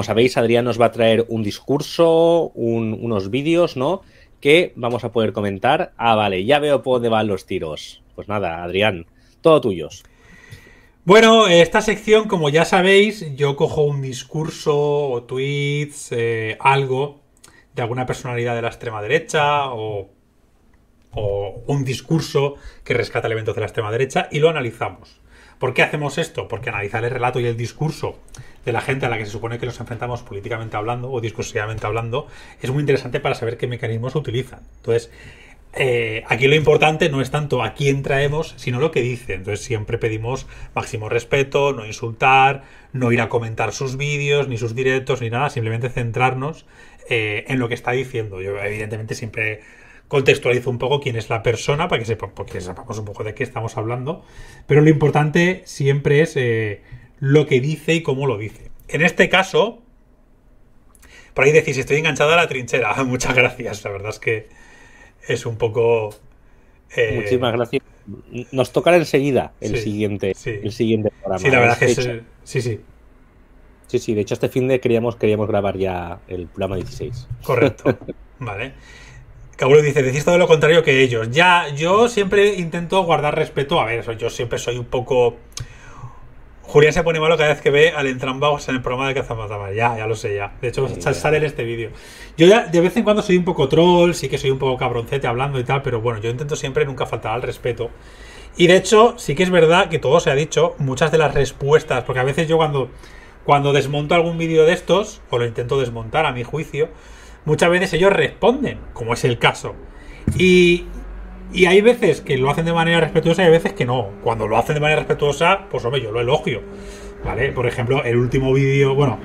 como sabéis, Adrián nos va a traer un discurso, unos vídeos, ¿no? Que vamos a poder comentar. Ah, vale, ya veo por dónde van los tiros. Pues nada, Adrián, todo tuyos. Bueno, esta sección, como ya sabéis, yo cojo un discurso o tweets, eh, algo de alguna personalidad de la extrema derecha o, o un discurso que rescata elementos de la extrema derecha y lo analizamos. ¿Por qué hacemos esto? Porque analizar el relato y el discurso de la gente a la que se supone que nos enfrentamos políticamente hablando o discursivamente hablando es muy interesante para saber qué mecanismos utilizan. Entonces, eh, aquí lo importante no es tanto a quién traemos, sino lo que dice. Entonces siempre pedimos máximo respeto, no insultar, no ir a comentar sus vídeos, ni sus directos, ni nada, simplemente centrarnos eh, en lo que está diciendo. Yo evidentemente siempre contextualizo un poco quién es la persona para que, sepa, sepamos un poco de qué estamos hablando. Pero lo importante siempre es eh, lo que dice y cómo lo dice. En este caso, por ahí decís, estoy enganchada a la trinchera. Muchas gracias, la verdad es que es un poco... Eh, Muchísimas gracias. Nos tocará enseguida el, siguiente, el siguiente programa. Sí, la ¿eh? verdad es que sí, sí. Sí, sí, de hecho este fin de queríamos, queríamos grabar ya el programa 16. Correcto. vale. Cabrón, dice, decís todo lo contrario que ellos. Ya, yo siempre intento guardar respeto. A ver, yo siempre soy un poco... Julián se pone malo cada vez que ve al entrambados en el programa de Cazamatama. Ya, ya lo sé, ya. De hecho, sí, sale en este vídeo. Yo ya de vez en cuando soy un poco troll, sí que soy un poco cabroncete hablando y tal, pero bueno, yo intento siempre nunca faltar al respeto. Y de hecho, sí que es verdad que todo se ha dicho, muchas de las respuestas, porque a veces yo cuando, cuando desmonto algún vídeo de estos, o lo intento desmontar a mi juicio, muchas veces ellos responden, como es el caso. Y, hay veces que lo hacen de manera respetuosa y hay veces que no. Cuando lo hacen de manera respetuosa, pues hombre, yo lo elogio. ¿Vale? Por ejemplo, el último vídeo, bueno,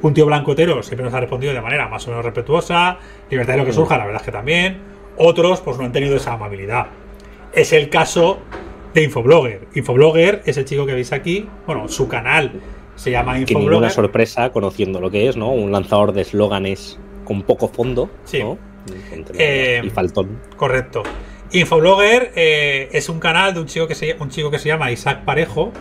un tío blancotero siempre nos ha respondido de manera más o menos respetuosa. Libertad de lo que surja, la verdad es que también. Otros, pues no han tenido esa amabilidad. Es el caso de Infoblogger. Infoblogger es el chico que veis aquí. Bueno, su canal se llama Infoblogger. Que ninguna sorpresa conociendo lo que es, ¿no? Un lanzador de eslóganes un poco fondo. Eh, y faltón. Correcto. Infoblogger eh, es un canal de un chico, que se, un chico que se llama Isaac Parejo,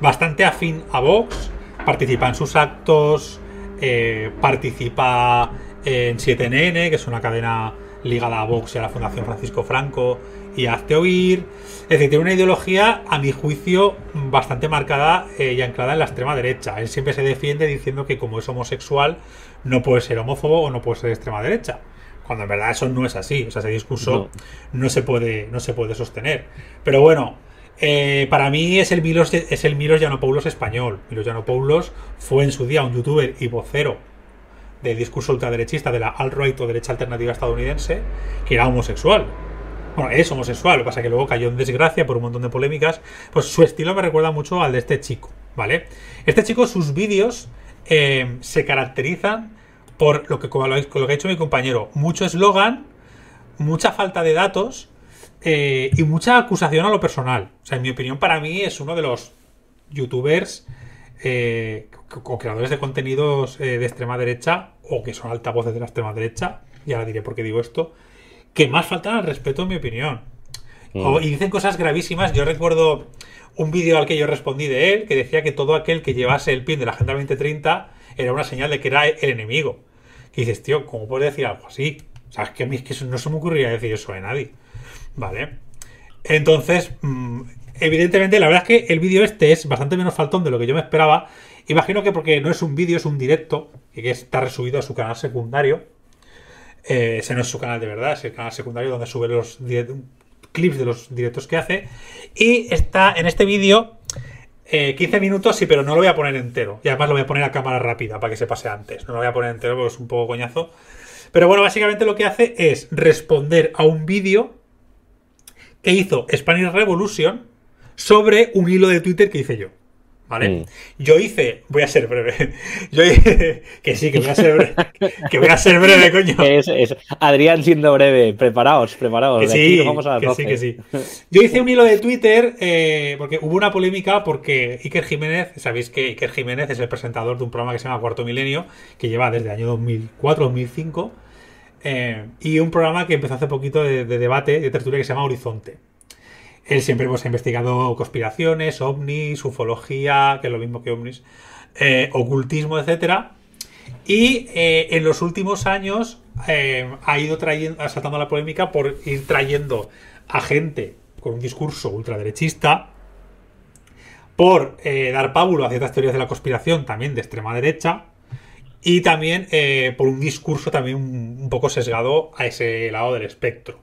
bastante afín a Vox, participa en sus actos, eh, participa en 7NN, que es una cadena ligada a Vox y a la Fundación Francisco Franco, y a Hazte Oír. Es decir, tiene una ideología, a mi juicio, bastante marcada y anclada en la extrema derecha. Él siempre se defiende diciendo que como es homosexual, no puede ser homófobo o no puede ser de extrema derecha. Cuando en verdad eso no es así. O sea, ese discurso no, se, puede, no se puede sostener. Pero bueno, eh, para mí es el Milos, es el Milos Yanopoulos español. Milos fue en su día un youtuber y vocero del discurso ultraderechista de la alt-right o derecha alternativa estadounidense, que era homosexual. Bueno, es homosexual, lo que pasa es que luego cayó en desgracia por un montón de polémicas. Pues su estilo me recuerda mucho al de este chico, ¿vale? Este chico, sus vídeos eh, se caracterizan por lo que, ha hecho mi compañero, mucho eslogan, mucha falta de datos eh, y mucha acusación a lo personal. O sea, en mi opinión, para mí es uno de los youtubers eh, o creadores de contenidos eh, de extrema derecha o que son altavoces de la extrema derecha, ya ahora diré por qué digo esto, que más faltan al respeto, en mi opinión. Mm. y dicen cosas gravísimas. Yo recuerdo un vídeo al que yo respondí de él que decía que todo aquel que llevase el pin de la Agenda 2030 era una señal de que era el enemigo. Y dices, tío, ¿cómo puedes decir algo así? O sea, es que a mí es que no se me ocurría decir eso de nadie. ¿Vale? Entonces, mm, evidentemente, la verdad es que el vídeo este es bastante menos faltón de lo que yo me esperaba. Imagino que porque no es un vídeo, es un directo, y que está resubido a su canal secundario. Eh, ese no es su canal de verdad, es el canal secundario donde sube los clips de los directos que hace. Y está en este vídeo 15 eh, minutos sí, pero no lo voy a poner entero. Y además lo voy a poner a cámara rápida para que se pase antes. No lo voy a poner entero porque es un poco coñazo. Pero bueno, básicamente lo que hace es responder a un vídeo que hizo Spanish Revolution sobre un hilo de Twitter que hice yo. ¿Vale? Mm. Yo hice, voy a ser breve. que sí, que voy a ser breve. Que voy a ser breve, coño. Adrián siendo breve, preparaos, preparaos. Que sí, que sí, Yo hice un hilo de Twitter eh, porque hubo una polémica porque Iker Jiménez, sabéis que Iker Jiménez es el presentador de un programa que se llama Cuarto Milenio, que lleva desde el año 2004-2005, eh, y un programa que empezó hace poquito de debate, de tertulia que se llama Horizonte. Él siempre hemos ha investigado conspiraciones, ovnis, ufología, que es lo mismo que ovnis, eh, ocultismo, etc. Y eh, en los últimos años eh, ha ido trayendo, saltando la polémica por ir trayendo a gente con un discurso ultraderechista, por dar pábulo a ciertas teorías de la conspiración también de extrema derecha, y también por un discurso también un poco sesgado a ese lado del espectro.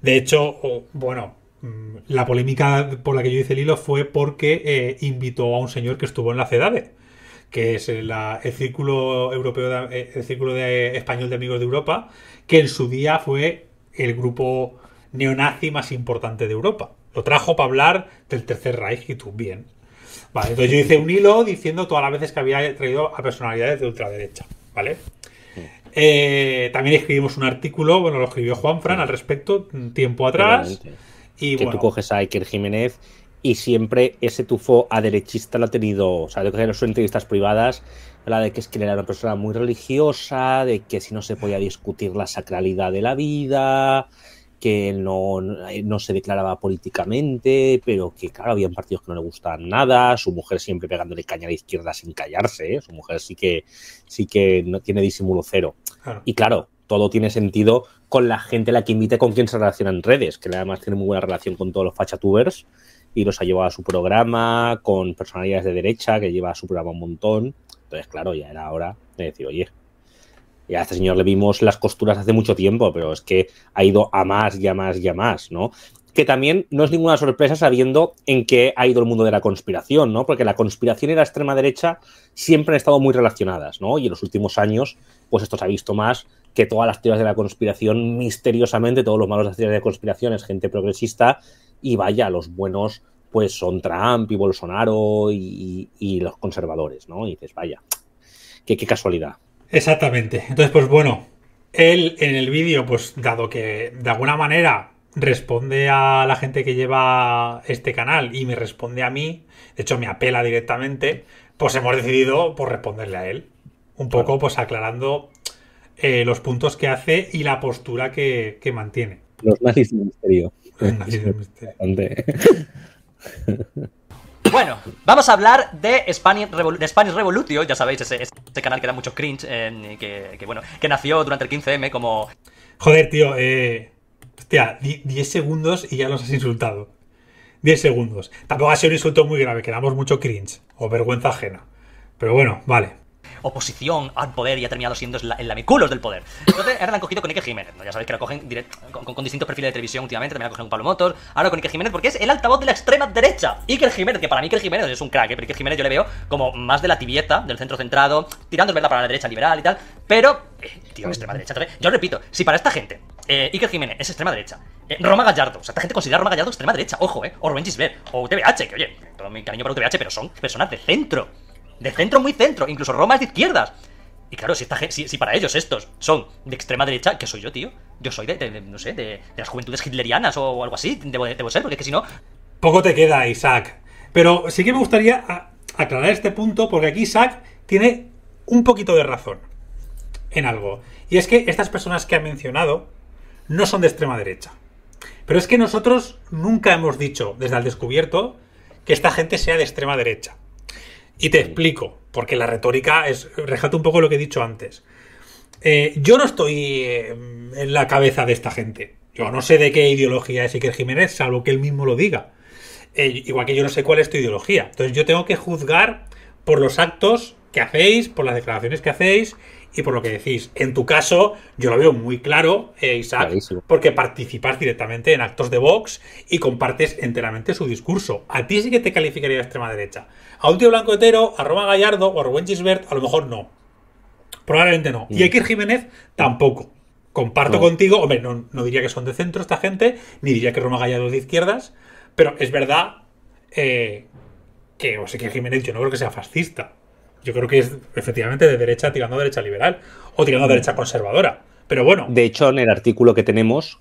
De hecho, bueno, Mm, la polémica por la que yo hice el hilo fue porque eh, invitó a un señor que estuvo en la CEDADE, que es eh, el círculo europeo, eh, círculo de, español de amigos de Europa, que en su día fue el grupo neonazi más importante de Europa. Lo trajo para hablar del Tercer Reich y tú, bien. entonces yo hice un hilo diciendo todas las veces que había traído a personalidades de ultraderecha, ¿vale? también escribimos un artículo, bueno, lo escribió Juan Fran al respecto, mm, tiempo atrás que tú coges a Iker Jiménez y siempre ese tufo a derechista lo ha tenido, o sea, yo creo que en sus entrevistas privadas, la de que es que era una persona muy religiosa, de que si no se podía discutir la sacralidad de la vida, que no, no se declaraba políticamente, pero que claro, había partidos que no le gustaban nada, su mujer siempre pegándole caña a la izquierda sin callarse, ¿eh? su mujer sí que, sí que no tiene disimulo cero. Y claro, todo tiene sentido con la gente la que invite con quien se relaciona en redes, que además tiene muy buena relación con todos los fachatubers y los ha llevado a su programa, con personalidades de derecha que lleva a su programa un montón. Entonces, claro, ya era hora de decir, oye, ya a este señor le vimos las costuras hace mucho tiempo, pero es que ha ido a más y a más y a más, ¿no? Que también no es ninguna sorpresa sabiendo en qué ha ido el mundo de la conspiración, ¿no? Porque la conspiración y la extrema derecha siempre han estado muy relacionadas, ¿no? Y en los últimos años, pues esto se ha visto más que todas las teorías de la conspiración, misteriosamente, todos los malos de las teorías de la conspiración es gente progresista y vaya, los buenos pues son Trump y Bolsonaro y, los conservadores, ¿no? Y dices, vaya, qué, casualidad. Exactamente. Entonces, pues bueno, él en el vídeo, pues dado que de alguna manera responde a la gente que lleva este canal y me responde a mí, de hecho me apela directamente, pues hemos decidido por pues, responderle a él. Un poco pues aclarando eh, los puntos que hace y la postura que, mantiene. Los nazis del misterio. Los Bueno, vamos a hablar de Spanish, Revolution. ya sabéis, ese, ese, canal que da mucho cringe, que, bueno, que nació durante el 15M como... Joder, tío, eh, hostia, 10 segundos y ya nos has insultado. 10 segundos. Tampoco ha sido un insulto muy grave, que damos mucho cringe o vergüenza ajena. Pero bueno, vale oposición al poder y ha terminado siendo el lamiculos del poder. Entonces, ahora la han cogido con Ike Jiménez. ¿no? Ya sabéis que la cogen con, distintos perfiles de televisión últimamente, también la cogido con Pablo Motos, ahora con Ike Jiménez porque es el altavoz de la extrema derecha. Iker Jiménez, que para mí Iker Jiménez es un crack, ¿eh? pero Iker Jiménez yo le veo como más de la tibieza, del centro centrado, tirando, ¿verdad?, para la derecha liberal y tal, pero... Eh, tío, extrema derecha. yo repito, si para esta gente eh, Iker Jiménez es extrema derecha, eh, Roma Gallardo. O sea, esta gente considera a Roma Gallardo extrema derecha. Ojo, ¿eh? O Rubén Gisbert. O TVH que oye, todo mi cariño para UTBH, pero son personas de centro de centro muy centro, incluso romas de izquierdas. Y claro, si, esta, si, si, para ellos estos son de extrema derecha, que soy yo, tío? Yo soy de, no sé, de, las juventudes hitlerianas o, algo así, debo, ser, porque es que si no... Poco te queda, Isaac. Pero sí que me gustaría aclarar este punto, porque aquí Isaac tiene un poquito de razón en algo. Y es que estas personas que ha mencionado no son de extrema derecha. Pero es que nosotros nunca hemos dicho, desde el descubierto, que esta gente sea de extrema derecha. Y te explico, porque la retórica es, Rejate un poco lo que he dicho antes. Eh, yo no estoy eh, en la cabeza de esta gente. Yo no sé de qué ideología es Iker Jiménez, salvo que él mismo lo diga. Eh, igual que yo no sé cuál es tu ideología. Entonces yo tengo que juzgar por los actos que hacéis, por las declaraciones que hacéis y por lo que decís, en tu caso yo lo veo muy claro, eh, Isaac, porque participas directamente en actos de Vox y compartes enteramente su discurso. A ti sí que te calificaría de extrema derecha. A un tío blanco hetero, a Roma Gallardo o a Rubén Gisbert, a lo mejor no. Probablemente no. Y a mm. Jiménez tampoco. Comparto contigo, hombre, no, no, diría que son de centro esta gente, ni diría que Roma Gallardo es de izquierdas, pero es verdad eh, que o que Jiménez yo no creo que sea fascista. Yo creo que es efectivamente de derecha tirando a derecha liberal o tirando a derecha conservadora. Pero bueno. De hecho, en el artículo que tenemos,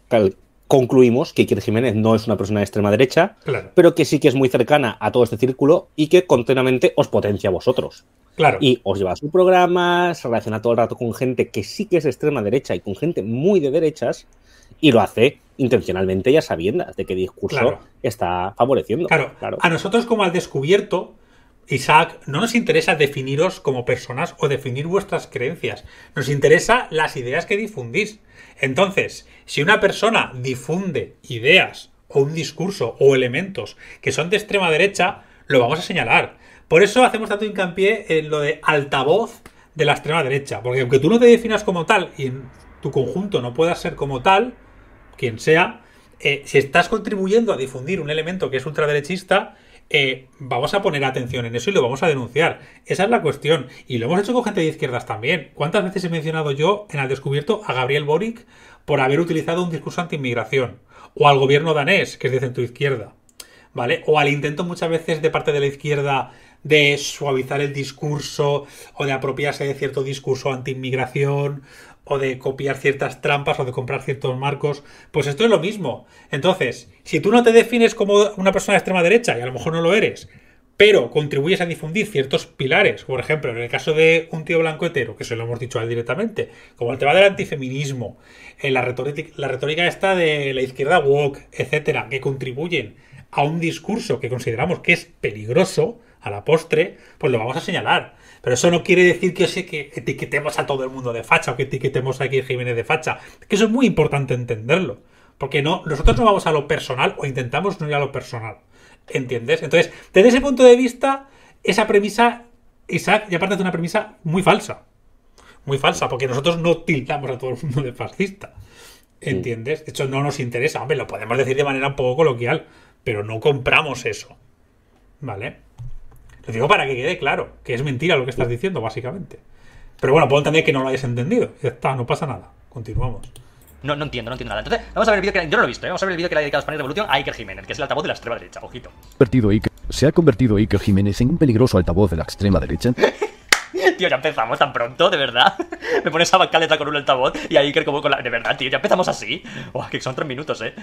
concluimos que Iker Jiménez no es una persona de extrema derecha, pero que sí que es muy cercana a todo este círculo y que continuamente os potencia a vosotros. Claro. Y os lleva a su programa se relaciona todo el rato con gente que sí que es extrema derecha y con gente muy de derechas, y lo hace intencionalmente y sabiendo de qué discurso está favoreciendo. Claro. claro. A nosotros, como al descubierto, Isaac, no nos interesa definiros como personas o definir vuestras creencias, nos interesa las ideas que difundís. Entonces, si una persona difunde ideas o un discurso o elementos que son de extrema derecha, lo vamos a señalar. Por eso hacemos tanto hincapié en lo de altavoz de la extrema derecha, porque aunque tú no te definas como tal y en tu conjunto no puedas ser como tal, quien sea, eh, si estás contribuyendo a difundir un elemento que es ultraderechista, eh, vamos a poner atención en eso y lo vamos a denunciar. Esa es la cuestión. Y lo hemos hecho con gente de izquierdas también. ¿Cuántas veces he mencionado yo en el descubierto a Gabriel Boric por haber utilizado un discurso anti-inmigración? O al gobierno danés, que es de centro izquierda. ¿Vale? O al intento muchas veces de parte de la izquierda de suavizar el discurso o de apropiarse de cierto discurso anti-inmigración o de copiar ciertas trampas o de comprar ciertos marcos. Pues esto es lo mismo. Entonces, si tú no te defines como una persona de extrema derecha, y a lo mejor no lo eres, pero contribuyes a difundir ciertos pilares, por ejemplo, en el caso de un tío blanco hetero, que se lo hemos dicho a directamente, como el tema del antifeminismo, en eh, la, retórica, la retórica está de la izquierda woke, etcétera, que contribuyen a un discurso que consideramos que es peligroso a la postre, pues lo vamos a señalar. Pero eso no quiere decir que, que etiquetemos a todo el mundo de facha o que etiquetemos a aquí Jiménez de facha. Que eso es muy importante entenderlo. Porque no, nosotros no vamos a lo personal o intentamos no ir a lo personal. ¿Entiendes? Entonces, desde ese punto de vista, esa premisa, Isaac, y aparte de una premisa muy falsa. Muy falsa, porque nosotros no tiltamos a todo el mundo de fascista. ¿Entiendes? De hecho, no nos interesa. Hombre, lo podemos decir de manera un poco coloquial, pero no compramos eso. ¿Vale? digo para que quede claro, que es mentira lo que estás diciendo, básicamente. Pero bueno, puedo entender que no lo hayas entendido. Ya está, no pasa nada. Continuamos. No, no entiendo, no entiendo nada. Entonces, vamos a ver el vídeo que... Yo no lo he visto, ¿eh? Vamos a ver el vídeo que le ha dedicado a de revolución a Iker Jiménez, que es el altavoz de la extrema derecha, ojito. ¿Se ha convertido Iker Jiménez en un peligroso altavoz de la extrema derecha? tío, ya empezamos tan pronto, de verdad. Me pones a Bacaleta con un altavoz y a Iker como con la... De verdad, tío, ya empezamos así. Oh, que son tres minutos, ¿eh?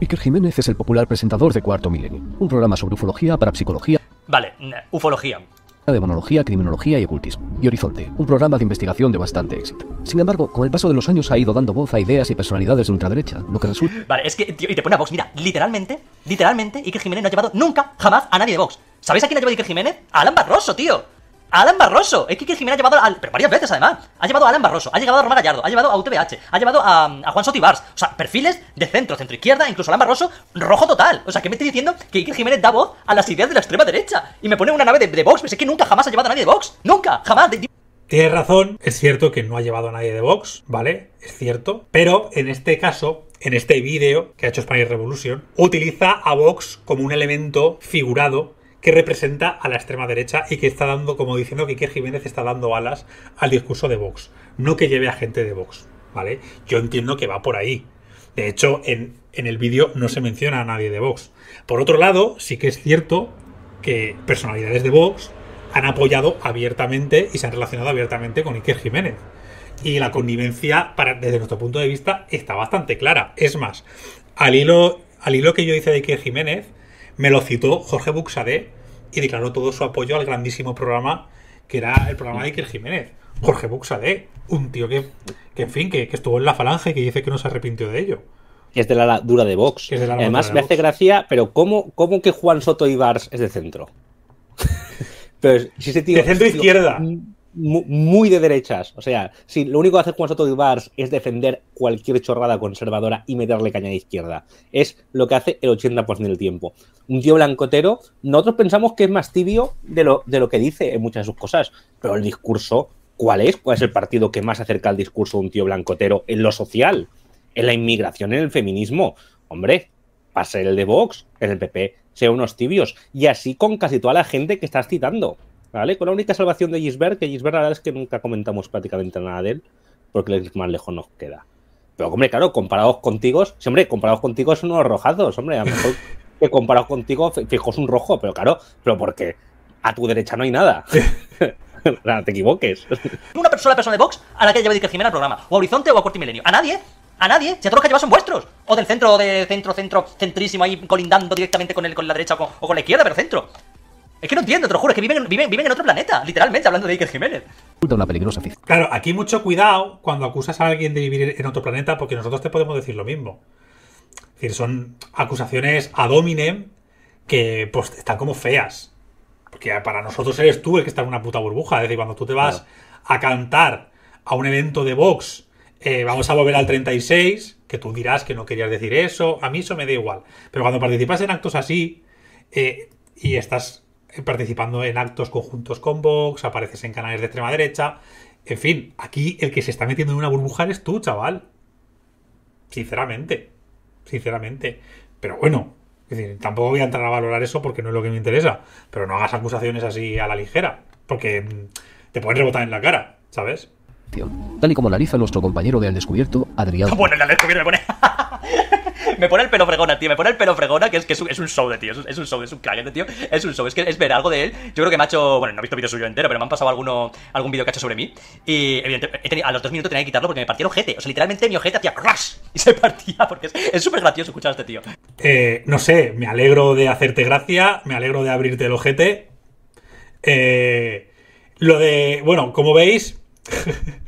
Iker Jiménez es el popular presentador de Cuarto Milenio, un programa sobre ufología, para psicología Vale, ufología. De criminología y ocultismo. Y Horizonte, un programa de investigación de bastante éxito. Sin embargo, con el paso de los años ha ido dando voz a ideas y personalidades de ultraderecha, lo que resulta. Vale, es que, tío, y te pone a Vox, mira, literalmente, literalmente, Iker Jiménez no ha llevado nunca, jamás a nadie de Vox. ¿Sabéis a quién ha llevado Iker Jiménez? A Alan Barroso, tío. Alan Barroso. Es que Jiménez ha llevado a, pero varias veces además. Ha llevado a Alan Barroso, ha llevado a Roma Gallardo, ha llevado a UTBH, ha llevado a, Juan Sotibars. O sea, perfiles de centro, centro izquierda, incluso Alan Barroso, rojo total. O sea, que me estoy diciendo que Iker Jiménez da voz a las ideas de la extrema derecha. Y me pone una nave de, Vox. box, es que nunca jamás ha llevado a nadie de Vox. Nunca, jamás. Tienes razón, es cierto que no ha llevado a nadie de Vox, ¿vale? Es cierto. Pero en este caso, en este vídeo que ha hecho Spanish Revolution, utiliza a Vox como un elemento figurado que representa a la extrema derecha y que está dando, como diciendo que Iker Jiménez está dando alas al discurso de Vox, no que lleve a gente de Vox, ¿vale? Yo entiendo que va por ahí. De hecho, en, el vídeo no se menciona a nadie de Vox. Por otro lado, sí que es cierto que personalidades de Vox han apoyado abiertamente y se han relacionado abiertamente con Iker Jiménez. Y la connivencia, para, desde nuestro punto de vista, está bastante clara. Es más, al hilo, al hilo que yo hice de Iker Jiménez, me lo citó Jorge Buxadé y declaró todo su apoyo al grandísimo programa que era el programa de Iker Jiménez. Jorge Buxadé, un tío que, que en fin, que, estuvo en la falange y que dice que no se arrepintió de ello. Es de la dura de Vox. Además, me hace gracia, pero ¿cómo, que Juan Soto Ibars es de centro? pero si De centro izquierda. Mm, muy de derechas. O sea, si lo único que hace Juan Soto de Bars es defender cualquier chorrada conservadora y meterle caña de izquierda. Es lo que hace el 80% del tiempo. Un tío blancotero, nosotros pensamos que es más tibio de lo, de lo que dice en muchas de sus cosas, pero el discurso, ¿cuál es? ¿Cuál es el partido que más acerca al discurso de un tío blancotero en lo social? En la inmigración, en el feminismo. Hombre, pase el de Vox, en el PP, sean unos tibios. Y así con casi toda la gente que estás citando. ¿Vale? Con la única salvación de Gisbert, que Gisbert la verdad es que nunca comentamos prácticamente nada de él, porque el más lejos nos queda. Pero, hombre, claro, comparados contigo, sí, hombre, comparados contigo son unos rojazos, hombre, a lo mejor que comparados contigo fijos un rojo, pero claro, pero porque a tu derecha no hay nada. no te equivoques. Una persona, persona de Vox a la que lleva a Jimena al programa, o Horizonte o a Milenio. A nadie, a nadie, si a todos los que llevas son vuestros. O del centro, o de centro, centro, centrísimo, ahí colindando directamente con, el, con la derecha o con la izquierda, pero centro. Es que no entiendo, te lo juro, es que viven, en otro planeta, literalmente, hablando de Iker Jiménez. Una peligrosa Claro, aquí mucho cuidado cuando acusas a alguien de vivir en otro planeta, porque nosotros te podemos decir lo mismo. Es decir, son acusaciones ad hominem que pues, están como feas. Porque para nosotros eres tú el que está en una puta burbuja. Es decir, cuando tú te vas a cantar a un evento de Vox, eh, vamos a volver al 36, que tú dirás que no querías decir eso, a mí eso me da igual. Pero cuando participas en actos así eh, y estás participando en actos conjuntos con Vox, apareces en canales de extrema derecha. En fin, aquí el que se está metiendo en una burbuja es tú, chaval. Sinceramente. Sinceramente. Pero bueno, tampoco voy a entrar a valorar eso porque no es lo que me interesa. Pero no hagas acusaciones así a la ligera. Porque te pueden rebotar en la cara, ¿sabes? tal y como analiza nuestro compañero de Al Descubierto, Adrián. Bueno, el Al Descubierto me pone... me pone el pelo fregona, tío, me pone el pelo fregona, que es que es un, show de tío, es un, show, es un de tío, es un show, es que es ver algo de él. Yo creo que me ha hecho, bueno, no he visto vídeo suyo entero, pero me han pasado alguno, algún vídeo que ha hecho sobre mí. Y evidentemente, a los dos minutos tenía que quitarlo porque me partía el ojete. O sea, literalmente mi ojete hacía crash y se partía porque es súper gracioso escuchar a este tío. Eh, no sé, me alegro de hacerte gracia, me alegro de abrirte el ojete. Eh, lo de, bueno, como veis.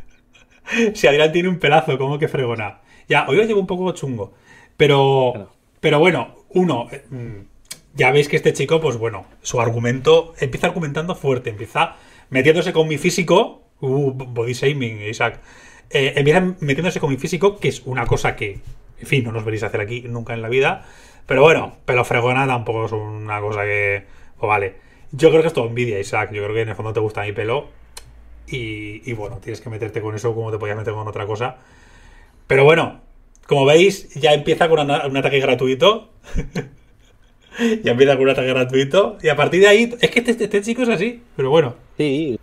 si Adrián tiene un pelazo, ¿cómo que fregona? Ya, hoy lo llevo un poco chungo. Pero, pero bueno, uno, eh, mm, ya veis que este chico, pues bueno, su argumento empieza argumentando fuerte, empieza metiéndose con mi físico, uh, body shaming, Isaac, eh, empieza metiéndose con mi físico, que es una cosa que, en fin, no nos veréis hacer aquí nunca en la vida. Pero bueno, pelo fregona tampoco es una cosa que, pues vale. Yo creo que es todo envidia, Isaac. Yo creo que en el fondo te gusta mi pelo y, bueno, tienes que meterte con eso como te podías meter con otra cosa. Pero bueno, como veis, ya empieza con un ataque gratuito. ya empieza con un ataque gratuito. Y a partir de ahí, es que este, este, este chico es así, pero bueno. Sí,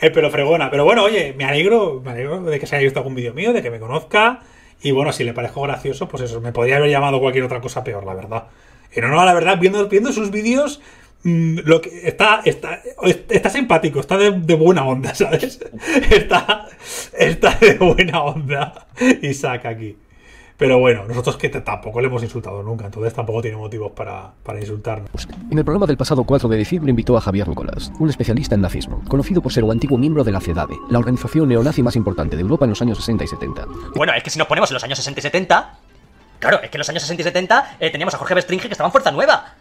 pero fregona. Pero bueno, oye, me alegro, de que se haya visto algún vídeo mío, de que me conozca. Y bueno, si le parezco gracioso, pues eso, me podría haber llamado cualquier otra cosa peor, la verdad. En no, no, la verdad, viendo, viendo sus vídeos, Mm, lo que está, está, está simpático, está de, buena onda, ¿sabes? Está, está de buena onda Isaac aquí. Pero bueno, nosotros que tampoco le hemos insultado nunca, entonces tampoco tiene motivos para, para, insultarnos. En el programa del pasado 4 de diciembre invitó a Javier Nicolás, un especialista en nazismo, conocido por ser un antiguo miembro de la CEDADE, la organización neonazi más importante de Europa en los años 60 y 70. Bueno, es que si nos ponemos en los años 60 y 70, claro, es que en los años 60 y 70 eh, teníamos a Jorge Bestringe que estaba en Fuerza Nueva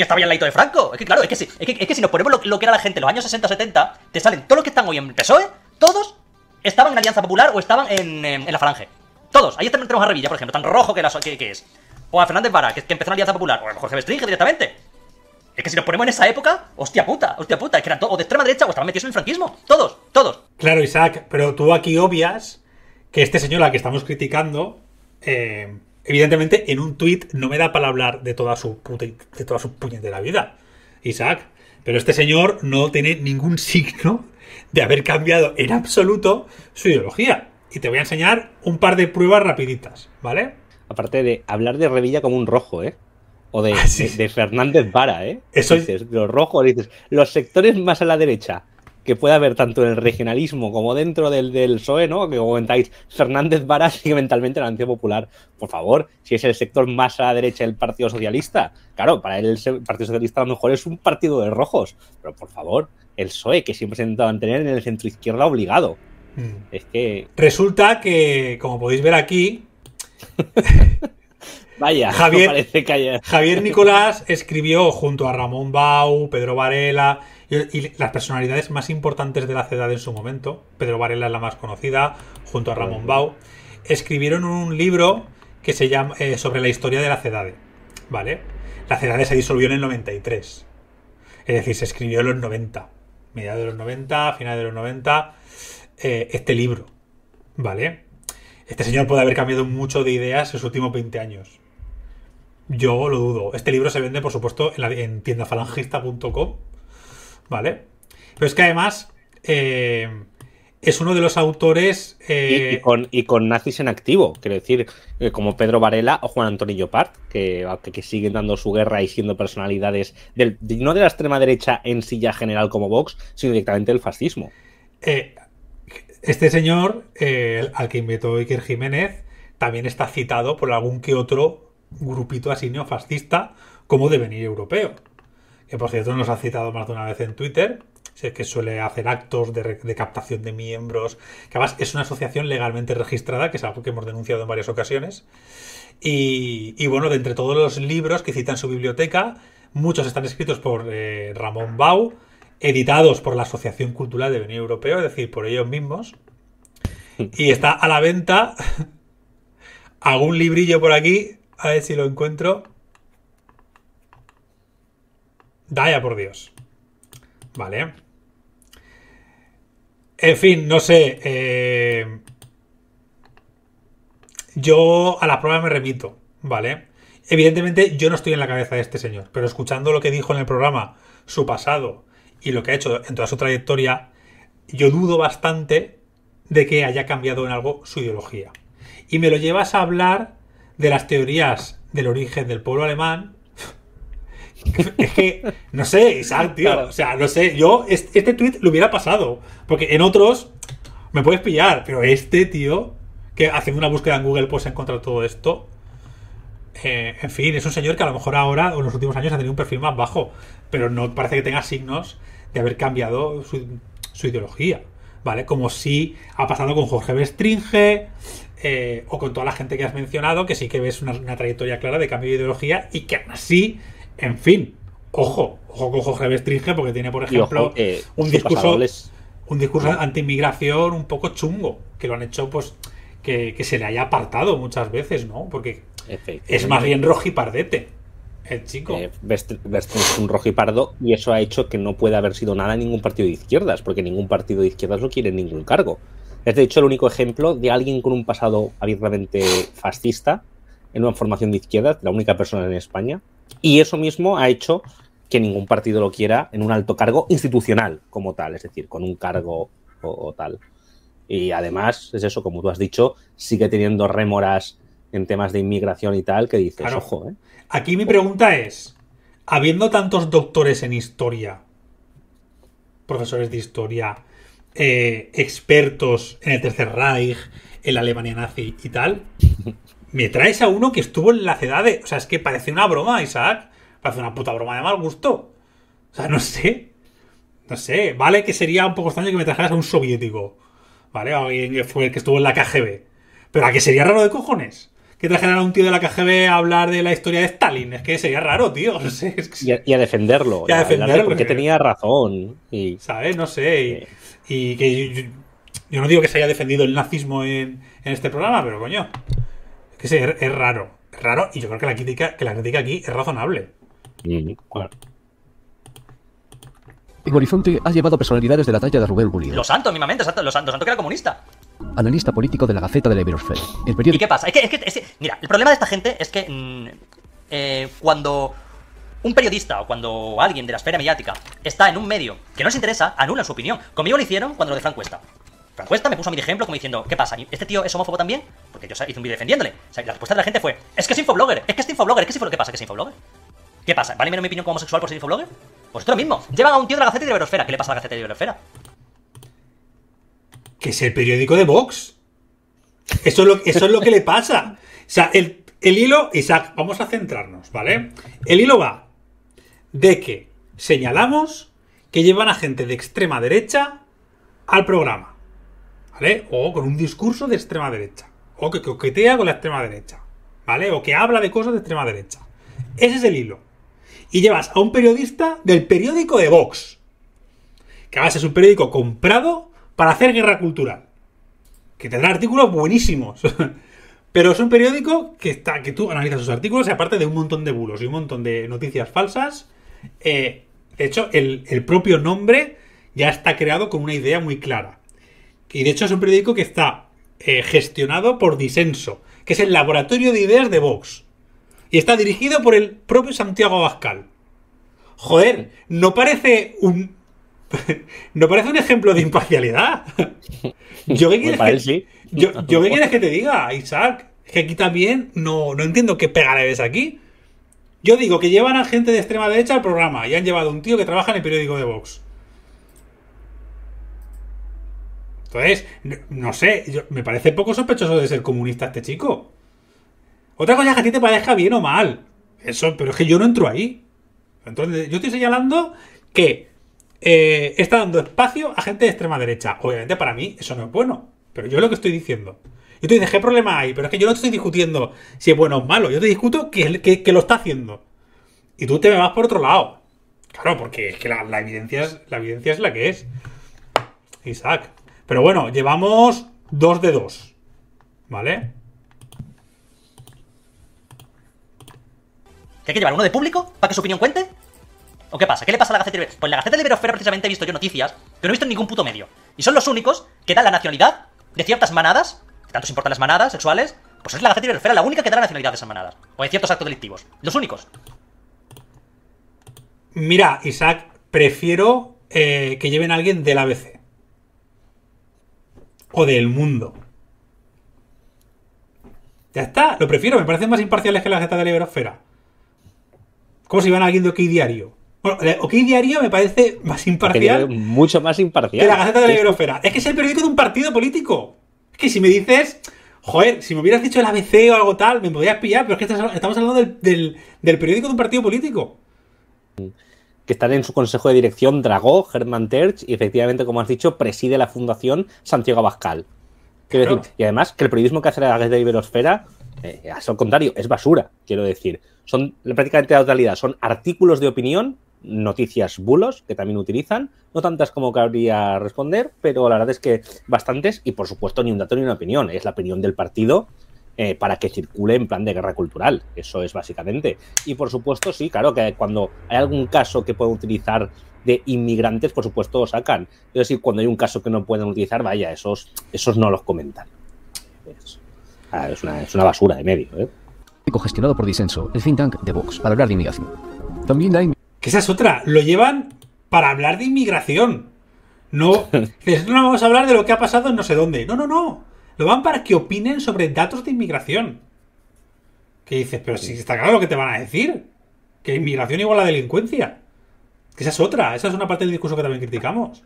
que estaba bien al de Franco. Es que claro, es que si, es que, es que si nos ponemos lo, que era la gente en los años 60 70, te salen todos los que están hoy en PSOE, todos estaban en Alianza Popular o estaban en, em, la Falange. Todos. Ahí tenemos a Revilla, por ejemplo, tan rojo que, que, es. O a Fernández Vara, que, que empezó en Alianza Popular. O a Jorge Bestringe directamente. Es que si nos ponemos en esa época, hostia puta, hostia puta, es que eran todos de extrema derecha o estaban metidos en el franquismo. Todos, todos. Claro, Isaac, pero tú aquí obvias que este señor al que estamos criticando eh, Evidentemente, en un tuit no me da para hablar de toda su puta, de toda su la vida, Isaac. Pero este señor no tiene ningún signo de haber cambiado en absoluto su ideología. Y te voy a enseñar un par de pruebas rapiditas, ¿vale? Aparte de hablar de Revilla como un rojo, ¿eh? O de, ah, de, Fernández Vara, ¿eh? Eso dices, los rojos, dices, los sectores más a la derecha que puede haber tanto en el regionalismo como dentro del, del PSOE, ¿no? Que comentáis, Fernández Vara sigue mentalmente la Nación popular. Por favor, si es el sector más a la derecha del Partido Socialista, claro, para él el Partido Socialista a lo mejor es un partido de rojos, pero por favor, el PSOE, que siempre se ha intentado mantener en el centro izquierda obligado. Mm. Es que... Resulta que, como podéis ver aquí... Vaya, parece que Javier Nicolás escribió junto a Ramón Bau, Pedro Varela y, las personalidades más importantes de la ciudad en su momento, Pedro Varela es la más conocida, junto a Ramón Bau, escribieron un libro que se llama eh, sobre la historia de la CEDADE. ¿Vale? La CEDADE se disolvió en el 93. Es decir, se escribió en los 90. Mediados de los 90, finales de los 90, eh, este libro. ¿Vale? Este señor puede haber cambiado mucho de ideas en sus últimos 20 años. Yo lo dudo. Este libro se vende, por supuesto, en, en tiendafalangista.com ¿vale? Pero es que además eh, es uno de los autores... Eh, y, con, nazis en activo, quiero decir, eh, como Pedro Varela o Juan Antonio Part que, que, siguen dando su guerra y siendo personalidades no de la extrema derecha en silla general como Vox, sino directamente del fascismo. este señor, al que invitó Iker Jiménez, también está citado por algún que otro grupito así neofascista como devenir europeo que por cierto nos ha citado más de una vez en Twitter, que suele hacer actos de, captación de miembros, que además es una asociación legalmente registrada, que es algo que hemos denunciado en varias ocasiones. Y, bueno, de entre todos los libros que cita en su biblioteca, muchos están escritos por eh, Ramón Bau, editados por la Asociación Cultural de Venir Europeo, es decir, por ellos mismos. Y está a la venta algún librillo por aquí, a ver si lo encuentro. Daya por Dios. Vale. En fin, no sé. Eh, yo a la prueba me remito, ¿vale? Evidentemente yo no estoy en la cabeza de este señor, pero escuchando lo que dijo en el programa, su pasado y lo que ha hecho en toda su trayectoria, yo dudo bastante de que haya cambiado en algo su ideología. Y me lo llevas a hablar de las teorías del origen del pueblo alemán, Es que, no sé, Isaac, tío. O sea, no sé, yo este tweet lo hubiera pasado. Porque en otros me puedes pillar, pero este, tío, que haciendo una búsqueda en Google Pues ha encontrado todo esto. Eh, en fin, es un señor que a lo mejor ahora o en los últimos años ha tenido un perfil más bajo, pero no parece que tenga signos de haber cambiado su, ideología, ¿vale? Como si ha pasado con Jorge Bestringe eh, o con toda la gente que has mencionado, que sí que ves una, una trayectoria clara de cambio de ideología y que así en fin, ojo, ojo con Jorge Bestringe, porque tiene, por ejemplo, un discurso. Un discurso anti-inmigración un poco chungo, que lo han hecho, pues, que, se le haya apartado muchas veces, ¿no? Porque es más bien rojipardete. El chico. Eh, es un rojipardo y eso ha hecho que no pueda haber sido nada en ningún partido de izquierdas, porque ningún partido de izquierdas lo quiere en ningún cargo. Es de hecho el único ejemplo de alguien con un pasado abiertamente fascista en una formación de izquierdas, la única persona en España, y eso mismo ha hecho que ningún partido lo quiera en un alto cargo institucional como tal, es decir, con un cargo o, tal. Y además, es eso, como tú has dicho, sigue teniendo rémoras en temas de inmigración y tal que dices, ojo, eh". Aquí mi pregunta es, habiendo tantos doctores en historia, profesores de historia, eh, expertos en el Tercer Reich, en la Alemania nazi y tal, me traes a uno que estuvo en la ciudad de... O sea, es que parece una broma, Isaac. Parece una puta broma de mal gusto. O sea, no sé. No sé. Vale que sería un poco extraño que me trajeras a un soviético. ¿Vale? Alguien que fue el que estuvo en la KGB. Pero a que sería raro de cojones. Que trajeran a un tío de la KGB a hablar de la historia de Stalin. Es que sería raro, tío. y, a, defenderlo. Y a, defenderlo. Porque tenía razón. Y... ¿Sabes? No sé. Y, que yo, no digo que se haya defendido el nazismo en, en este programa, pero coño. Que es, es raro. Es raro y yo creo que la crítica, que la aquí es razonable. y Horizonte has llevado personalidades de la talla de Rubén Pulido. Lo santo, mismamente santo, lo santo, santo que era comunista. Analista político de la Gaceta de la El ¿Y qué pasa? Es que, es que, mira, el problema de esta gente es que mm, eh, cuando un periodista o cuando alguien de la esfera mediática está en un medio que no les interesa, anula su opinión. Conmigo lo hicieron cuando lo de Frank Cuesta me puso a mí ejemplo como diciendo, ¿qué pasa? ¿Este tío es homófobo también? Porque yo hice un vídeo defendiéndole. la respuesta de la gente fue, es que es infoblogger, es que es infoblogger, es que es infoblogger. ¿Qué pasa que es infoblogger? ¿Qué pasa? ¿Vale menos mi opinión como homosexual por ser infoblogger? Pues lo mismo Llevan a un tío de la Gaceta de Iberosfera. ¿Qué le pasa a la Gaceta de Iberosfera? Que es el periódico de Vox. Eso es lo, que le pasa. O sea, el, el hilo, Isaac, vamos a centrarnos, ¿vale? El hilo va de que señalamos que llevan a gente de extrema derecha al programa. O con un discurso de extrema derecha, o que coquetea con la extrema derecha, ¿vale? O que habla de cosas de extrema derecha. Ese es el hilo. Y llevas a un periodista del periódico de Vox, que además es un periódico comprado para hacer guerra cultural, que tendrá artículos buenísimos. Pero es un periódico que está, que tú analizas sus artículos y aparte de un montón de bulos y un montón de noticias falsas. Eh, de hecho, el propio nombre ya está creado con una idea muy clara y de hecho es un periódico que está eh, gestionado por Disenso, que es el laboratorio de ideas de Vox. Y está dirigido por el propio Santiago Abascal. Joder, no parece un. no parece un ejemplo de imparcialidad. yo qué pues quieres, que, yo, quieres que te diga, Isaac. Que aquí también no, no entiendo qué pega aquí. Yo digo que llevan a gente de extrema derecha al programa y han llevado a un tío que trabaja en el periódico de Vox. Entonces, no, sé, yo, me parece poco sospechoso de ser comunista este chico. Otra cosa es que a ti te parezca bien o mal. Eso, pero es que yo no entro ahí. Entonces, yo estoy señalando que eh, está dando espacio a gente de extrema derecha. Obviamente, para mí, eso no es bueno. Pero yo es lo que estoy diciendo. Y tú dices, ¿qué problema hay? Pero es que yo no estoy discutiendo si es bueno o malo. Yo te discuto que, lo está haciendo. Y tú te me vas por otro lado. Claro, porque es que evidencia, la evidencia es la que es. Isaac. Pero bueno, llevamos dos de dos. ¿Vale? ¿Que hay que llevar uno de público para que su opinión cuente? ¿O qué pasa? ¿Qué le pasa a la Gaceta de Pues la Gaceta de Iberosfera precisamente he visto yo noticias que no he visto en ningún puto medio. Y son los únicos que dan la nacionalidad de ciertas manadas, que tanto se importan las manadas sexuales, pues es la Gaceta de Iberosfera la única que da la nacionalidad de esas manadas. O de ciertos actos delictivos. Los únicos. Mira, Isaac, prefiero eh, que lleven a alguien del ABC o del mundo. Ya está, lo prefiero, me parecen más imparciales que la Gaceta de la Iberosfera. Como si van alguien de OK Diario. Bueno, OK Diario me parece más imparcial. Mucho más imparcial. Que la Gaceta de la Es que es el periódico de un partido político. Es que si me dices, joder, si me hubieras dicho el ABC o algo tal, me podrías pillar, pero es que estamos hablando del, del, periódico de un partido político. Mm que están en su consejo de dirección Dragó, Germán Terch y efectivamente, como has dicho, preside la fundación Santiago Abascal. Quiero decir, y además que el periodismo que hace la de Iberosfera, eh, al contrario, es basura, quiero decir. Son prácticamente la totalidad, son artículos de opinión, noticias bulos, que también utilizan, no tantas como cabría responder, pero la verdad es que bastantes, y por supuesto ni un dato ni una opinión, es la opinión del partido eh, para que circule en plan de guerra cultural. Eso es básicamente. Y por supuesto, sí, claro que cuando hay algún caso que pueden utilizar de inmigrantes, por supuesto lo sacan. Pero si cuando hay un caso que no pueden utilizar, vaya, esos, esos no los comentan. Ah, es, una, es una, basura de medio. ¿eh? Gestionado por Disenso, el think tank de Vox, para hablar de inmigración. También Que esa es otra, lo llevan para hablar de inmigración. No, no vamos a hablar de lo que ha pasado en no sé dónde. No, no, no lo van para que opinen sobre datos de inmigración. Que dices, pero si está claro lo que te van a decir. Que inmigración igual a delincuencia. Que esa es otra, esa es una parte del discurso que también criticamos.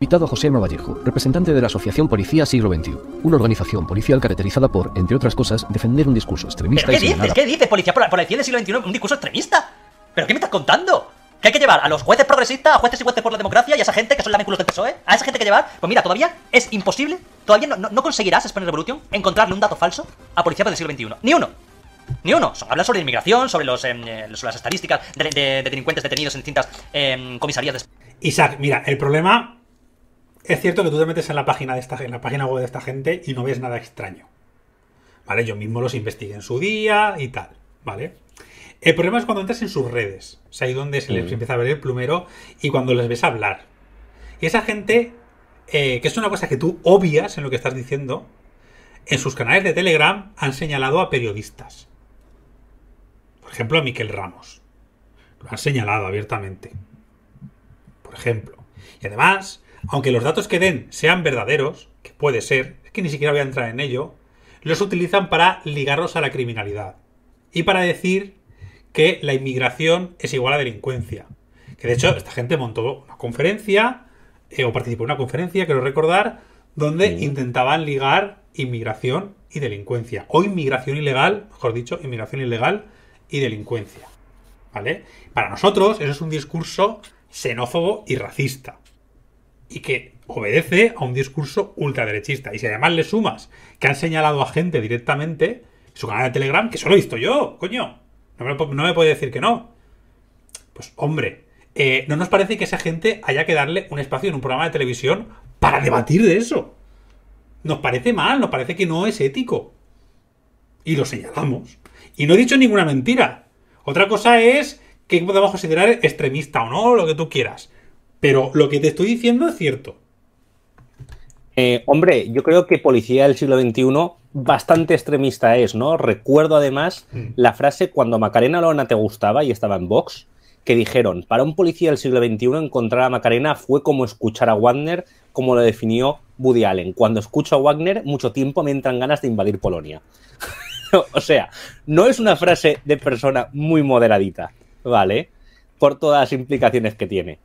Invitado José Vallejo representante de la Asociación Policía Siglo XXI, una organización policial caracterizada por, entre otras cosas, defender un discurso extremista ¿Pero ¿Qué dices? ¿Qué dices? Policía, policía del siglo XXI, un discurso extremista. ¿Pero qué me estás contando? ¿Qué hay que llevar? ¿A los jueces progresistas, a jueces y jueces por la democracia y a esa gente que son laméculos del PSOE? ¿A esa gente que llevar? Pues mira, todavía es imposible, todavía no, no, conseguirás, Spanish Revolution, encontrarle un dato falso a policías del siglo XXI. Ni uno. Ni uno. Hablas sobre inmigración, sobre, los, em, eh, las estadísticas de, delincuentes detenidos en distintas em, comisarías Isaac, mira, el problema es cierto que tú te metes en la página de esta en la página web de esta gente y no ves nada extraño. ¿Vale? Yo mismo los investigué en su día y tal, ¿vale? El problema es cuando entras en sus redes. Es ahí donde se les mm. empieza a ver el plumero y cuando les ves hablar. Y esa gente, eh, que es una cosa que tú obvias en lo que estás diciendo, en sus canales de Telegram han señalado a periodistas. Por ejemplo, a Miquel Ramos. Lo han señalado abiertamente. Por ejemplo. Y además, aunque los datos que den sean verdaderos, que puede ser, es que ni siquiera voy a entrar en ello, los utilizan para ligarlos a la criminalidad. Y para decir que la inmigración es igual a delincuencia. Que de hecho, esta gente montó una conferencia, eh, o participó en una conferencia, quiero recordar, donde intentaban ligar inmigración y delincuencia. O inmigración ilegal, mejor dicho, inmigración ilegal y delincuencia. ¿Vale? Para nosotros, eso es un discurso xenófobo y racista. Y que obedece a un discurso ultraderechista. Y si además le sumas que han señalado a gente directamente, su canal de Telegram, que eso lo he visto yo, coño. No me, puede decir que no. Pues hombre, eh, ¿no nos parece que esa gente haya que darle un espacio en un programa de televisión para debatir de eso? Nos parece mal, nos parece que no es ético. Y lo señalamos. Y no he dicho ninguna mentira. Otra cosa es que podemos considerar extremista o no, lo que tú quieras. Pero lo que te estoy diciendo es cierto. Eh, hombre, yo creo que policía del siglo XXI bastante extremista es, ¿no? Recuerdo además mm. la frase cuando Macarena Lona te gustaba y estaba en Vox, que dijeron, para un policía del siglo XXI encontrar a Macarena fue como escuchar a Wagner, como lo definió Woody Allen. Cuando escucho a Wagner, mucho tiempo me entran ganas de invadir Polonia. o sea, no es una frase de persona muy moderadita, ¿vale? Por todas las implicaciones que tiene.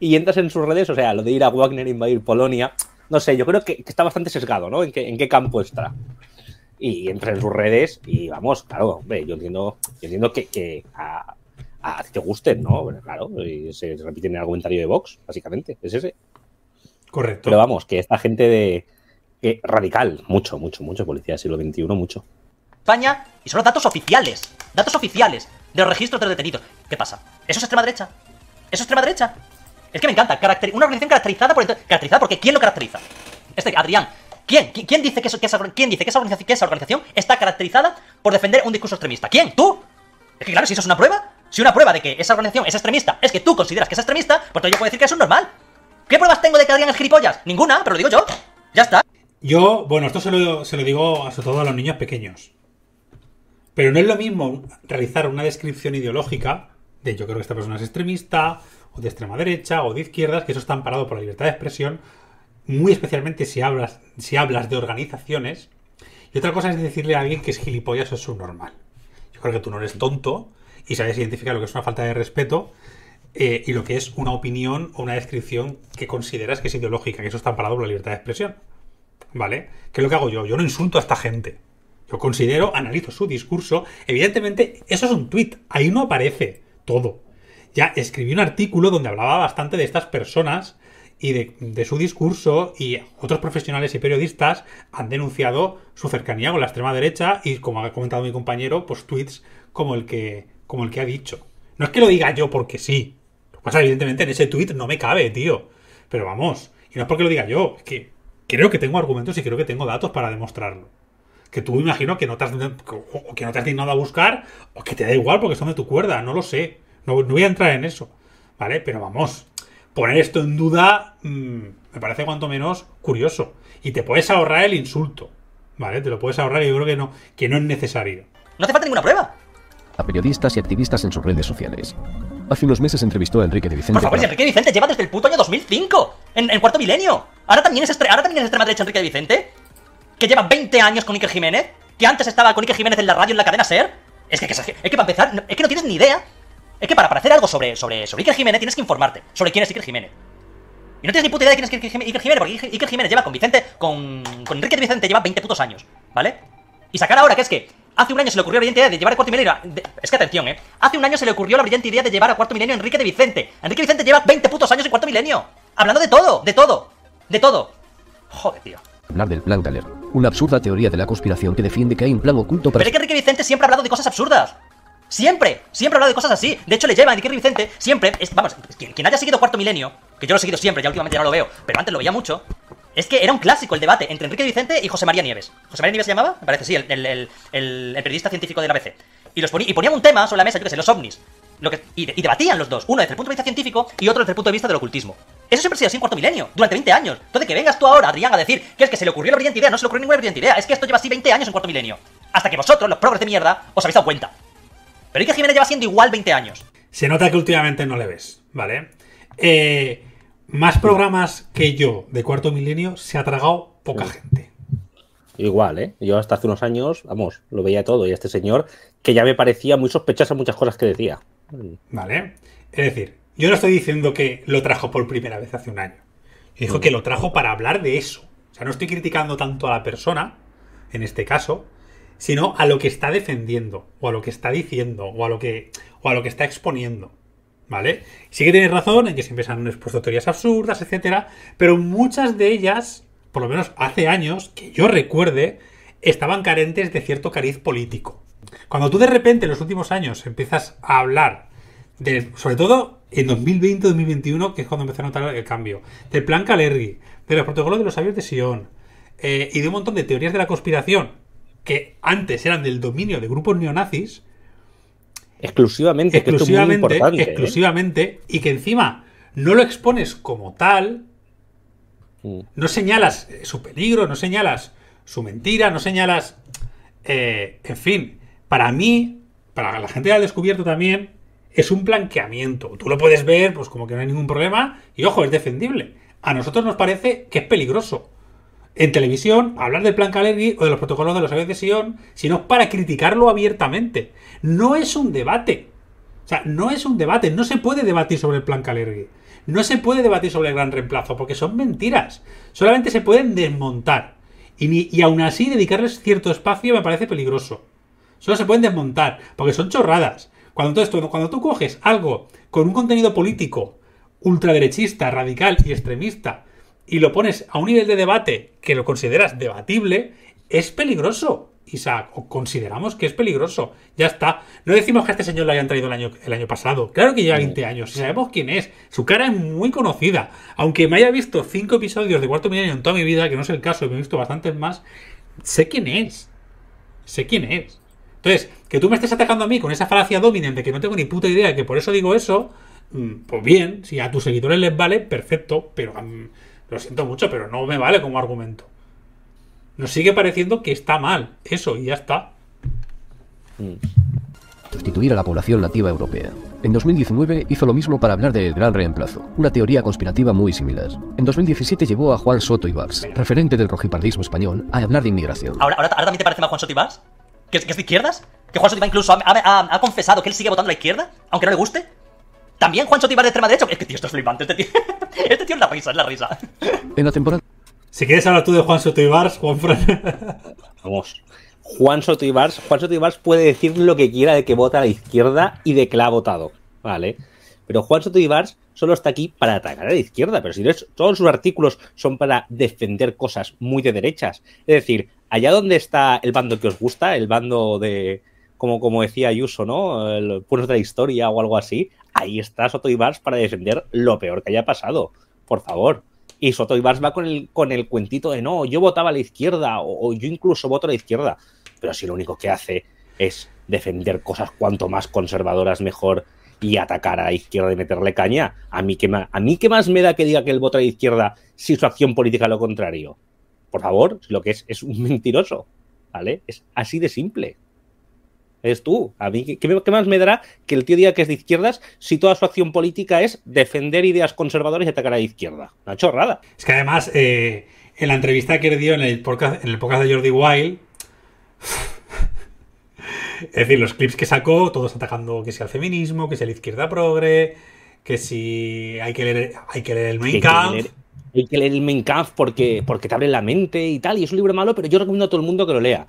Y entras en sus redes, o sea, lo de ir a Wagner invadir Polonia, no sé, yo creo que, está bastante sesgado, ¿no? En, en qué campo está. Y entra en sus redes y vamos, claro, hombre, yo entiendo, entiendo que, que a, a, te gusten, ¿no? claro, y se repite en el comentario de Vox, básicamente, es ese. Correcto. Pero vamos, que esta gente de radical, mucho, mucho, mucho, policía del siglo XXI, mucho. España y son los datos oficiales. Datos oficiales de los registros de los detenidos. ¿Qué pasa? ¿Eso es extrema derecha? ¿Eso es extrema derecha? Es que me encanta. una organización caracterizada por. Caracterizada porque ¿quién lo caracteriza? Este, Adrián. ¿Quién? ¿Quién dice que, eso, esa, ¿Quién dice que esa, organización, está caracterizada por defender un discurso extremista? ¿Quién? ¿Tú? Es que claro, si eso es una prueba, si una prueba de que esa organización es extremista es que tú consideras que es extremista, pues yo puedo decir que es normal. ¿Qué pruebas tengo de que Adrián es gilipollas? Ninguna, pero lo digo yo. Ya está. Yo, bueno, esto se lo, se lo digo sobre todo a los niños pequeños. Pero no es lo mismo realizar una descripción ideológica de yo creo que esta persona es extremista o de extrema derecha o de izquierdas, que eso está amparado por la libertad de expresión, muy especialmente si hablas, si hablas de organizaciones. Y otra cosa es decirle a alguien que es gilipollas o es subnormal. Yo creo que tú no eres tonto y sabes identificar lo que es una falta de respeto eh, y lo que es una opinión o una descripción que consideras que es ideológica, que eso está amparado por la libertad de expresión. ¿Vale? ¿Qué es lo que hago yo? Yo no insulto a esta gente. Yo considero, analizo su discurso. Evidentemente, eso es un tuit. Ahí no aparece todo ya escribí un artículo donde hablaba bastante de estas personas y de, su discurso y otros profesionales y periodistas han denunciado su cercanía con la extrema derecha y como ha comentado mi compañero, pues tweets como el que como el que ha dicho. No es que lo diga yo porque sí. Pues evidentemente en ese tweet no me cabe, tío. Pero vamos, y no es porque lo diga yo, es que creo que tengo argumentos y creo que tengo datos para demostrarlo. Que tú imagino que no te has, que no te has dignado a buscar o que te da igual porque son de tu cuerda, no lo sé. No, voy a entrar en eso, ¿vale? Pero vamos, poner esto en duda mm, me parece cuanto menos curioso. Y te puedes ahorrar el insulto, ¿vale? Te lo puedes ahorrar y yo creo que no, que no es necesario. No hace falta ninguna prueba. A periodistas y activistas en sus redes sociales. Hace unos meses entrevistó a Enrique de Vicente. Por favor, si Enrique Vicente lleva desde el puto año 2005, en, el cuarto milenio. Ahora también, es también extrema derecha Enrique de Vicente, que lleva 20 años con Iker Jiménez, que antes estaba con Iker Jiménez en la radio, en la cadena Ser. Es que, es que, es que para empezar, es que no tienes ni idea es que para, para hacer algo sobre, sobre, sobre Iker Jiménez tienes que informarte sobre quién es Iker Jiménez. Y no tienes ni puta idea de quién es Iker Jiménez, porque Iker Jiménez lleva con Vicente, con, con Enrique de Vicente lleva 20 putos años, ¿vale? Y sacar ahora que es que hace un año se le ocurrió la brillante idea de llevar a cuarto milenio Es que atención, ¿eh? Hace un año se le ocurrió la brillante idea de llevar a cuarto milenio a Enrique de Vicente. Enrique de Vicente lleva 20 putos años en cuarto milenio. Hablando de todo, de todo, de todo. Joder, tío. Hablar del plan Taler. Una absurda teoría de la conspiración que defiende que hay un plan oculto para... Pero es que Enrique Vicente siempre ha hablado de cosas absurdas. Siempre, siempre habla de cosas así. De hecho, le lleva a Enrique Vicente, siempre, vamos, quien, haya seguido Cuarto Milenio, que yo lo he seguido siempre, ya últimamente ya no lo veo, pero antes lo veía mucho, es que era un clásico el debate entre Enrique Vicente y José María Nieves. ¿José María Nieves se llamaba? Me parece, sí, el, periodista científico de la ABC. Y, los y ponían un tema sobre la mesa, yo que sé, los ovnis. Lo que, y, debatían los dos, uno desde el punto de vista científico y otro desde el punto de vista del ocultismo. Eso siempre ha sido así en cuarto milenio, durante 20 años. Entonces que vengas tú ahora, Adrián, a decir que es que se le ocurrió la brillante idea, no se le ocurrió ninguna brillante idea, es que esto lleva así 20 años en cuarto milenio. Hasta que vosotros, los progres de mierda, os habéis dado cuenta. Pero que Jiménez lleva siendo igual 20 años. Se nota que últimamente no le ves, ¿vale? Eh, más programas que yo de cuarto milenio se ha tragado poca gente. Igual, ¿eh? Yo hasta hace unos años, vamos, lo veía todo. Y este señor, que ya me parecía muy sospechosa muchas cosas que decía. Vale. Es decir, yo no estoy diciendo que lo trajo por primera vez hace un año. Yo dijo mm. que lo trajo para hablar de eso. O sea, no estoy criticando tanto a la persona, en este caso, sino a lo que está defendiendo, o a lo que está diciendo, o a lo que, o a lo que está exponiendo. ¿Vale? Sí que tienes razón en que se han expuesto teorías absurdas, etcétera, pero muchas de ellas, por lo menos hace años, que yo recuerde, estaban carentes de cierto cariz político. Cuando tú de repente en los últimos años empiezas a hablar de, sobre todo en 2020-2021, que es cuando empecé a notar el cambio, del plan Calergi, de los protocolos de los sabios de Sion eh, y de un montón de teorías de la conspiración que antes eran del dominio de grupos neonazis. Exclusivamente, exclusivamente, ¿eh? exclusivamente, y que encima no lo expones como tal, mm. no señalas eh, su peligro, no señalas su mentira, no señalas. Eh, en fin, para mí, para la gente que ha descubierto también, es un blanqueamiento. Tú lo puedes ver, pues como que no hay ningún problema, y ojo, es defendible. A nosotros nos parece que es peligroso en televisión, hablar del plan Calergui o de los protocolos de los aviones de Sion, sino para criticarlo abiertamente. No es un debate. O sea, no es un debate. No se puede debatir sobre el plan Calergui. No se puede debatir sobre el gran reemplazo, porque son mentiras. Solamente se pueden desmontar. Y, aún así dedicarles cierto espacio me parece peligroso. Solo se pueden desmontar, porque son chorradas. Cuando, cuando tú coges algo con un contenido político ultraderechista, radical y extremista, y lo pones a un nivel de debate que lo consideras debatible, es peligroso. Isaac, o consideramos que es peligroso. Ya está. No decimos que a este señor le hayan traído el año, el año pasado. Claro que lleva 20 años y sabemos quién es. Su cara es muy conocida. Aunque me haya visto 5 episodios de Cuarto Milenio en toda mi vida, que no es el caso, me he visto bastantes más, sé quién es. Sé quién es. Entonces, que tú me estés atacando a mí con esa falacia dominante que no tengo ni puta idea, que por eso digo eso, mm, pues bien, si a tus seguidores les vale, perfecto, pero a mm, lo siento mucho, pero no me vale como argumento. Nos sigue pareciendo que está mal eso y ya está. Mm. Sustituir a la población nativa europea. En 2019 hizo lo mismo para hablar del Gran Reemplazo, una teoría conspirativa muy similar. En 2017 llevó a Juan Soto Ibars, referente del rojipardismo español, a hablar de inmigración. ¿Ahora, también te parece más Juan Soto Ibars? ¿Que, ¿Que, es de izquierdas? ¿Que Juan Soto incluso ha, ha confesado que él sigue votando a la izquierda, aunque no le guste? También Juan Sotibar de extrema derecha. Es que tío, esto es flipante. Este tío, este es la risa, es la risa. Si quieres hablar tú de Juan Sotibars, Juan Vamos. Juan Sotibars, Juan puede decir lo que quiera de que vota a la izquierda y de que la ha votado. Vale. Pero Juan Sotibars solo está aquí para atacar a la izquierda. Pero si no es, todos sus artículos son para defender cosas muy de derechas. Es decir, allá donde está el bando que os gusta, el bando de, como, como decía Ayuso, ¿no? El puro de la historia o algo así ahí está Soto y Vars para defender lo peor que haya pasado, por favor. Y Soto y Vars va con el, con el cuentito de no, yo votaba a la izquierda o, yo incluso voto a la izquierda. Pero si lo único que hace es defender cosas cuanto más conservadoras mejor y atacar a la izquierda y meterle caña. A mí, que más, a mí qué más me da que diga que él vota a la izquierda si su acción política es lo contrario. Por favor, lo que es es un mentiroso. ¿Vale? Es así de simple. Es tú. A mí, ¿qué, más me dará que el tío diga que es de izquierdas si toda su acción política es defender ideas conservadoras y atacar a la izquierda? Una chorrada. Es que además, eh, en la entrevista que le dio en el podcast, de Jordi Wild, es decir, los clips que sacó, todos atacando que sea el feminismo, que sea la izquierda progre, que si hay que leer, hay que leer el main camp hay que leer el Mein Kampf porque, porque te abre la mente y tal, y es un libro malo, pero yo recomiendo a todo el mundo que lo lea.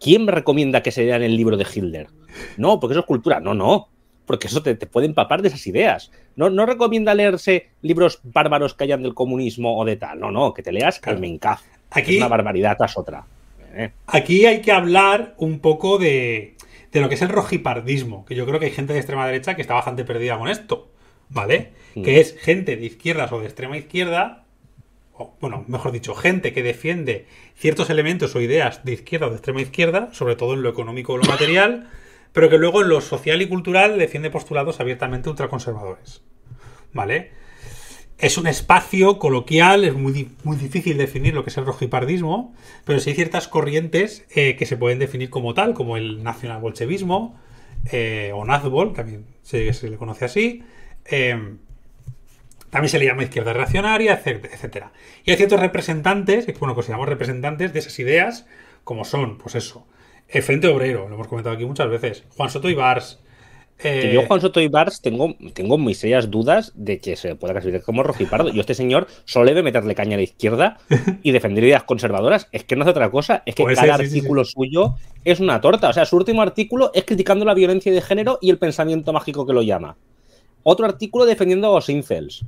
¿Quién recomienda que se lean el libro de Hitler? No, porque eso es cultura. No, no. Porque eso te, puede empapar de esas ideas. No, no recomienda leerse libros bárbaros que hayan del comunismo o de tal. No, no, que te leas Carmen caz es una barbaridad es otra. ¿Eh? Aquí hay que hablar un poco de, lo que es el rojipardismo, que yo creo que hay gente de extrema derecha que está bastante perdida con esto, ¿vale? Mm. Que es gente de izquierdas o de extrema izquierda bueno, mejor dicho, gente que defiende ciertos elementos o ideas de izquierda o de extrema izquierda, sobre todo en lo económico o lo material, pero que luego en lo social y cultural defiende postulados abiertamente ultraconservadores. ¿Vale? Es un espacio coloquial, es muy, muy difícil definir lo que es el rojipardismo, pero sí hay ciertas corrientes eh, que se pueden definir como tal, como el nacionalbolchevismo, eh, o Nazbol, también se, se, le conoce así, eh, también se le llama izquierda reaccionaria, etcétera. Y hay ciertos representantes, bueno, que se consideramos representantes de esas ideas, como son, pues eso, el Frente Obrero, lo hemos comentado aquí muchas veces, Juan Soto y Bars, eh, Yo, Juan Soto y Bars, tengo, tengo mis serias dudas de que se pueda considerar como rojipardo. Yo, este señor solo debe meterle caña a la izquierda y defender ideas conservadoras. Es que no hace otra cosa. Es que pues cada artículo suyo es una torta. O sea, su último artículo es criticando la violencia de género y el pensamiento mágico que lo llama. Otro artículo defendiendo a los incels.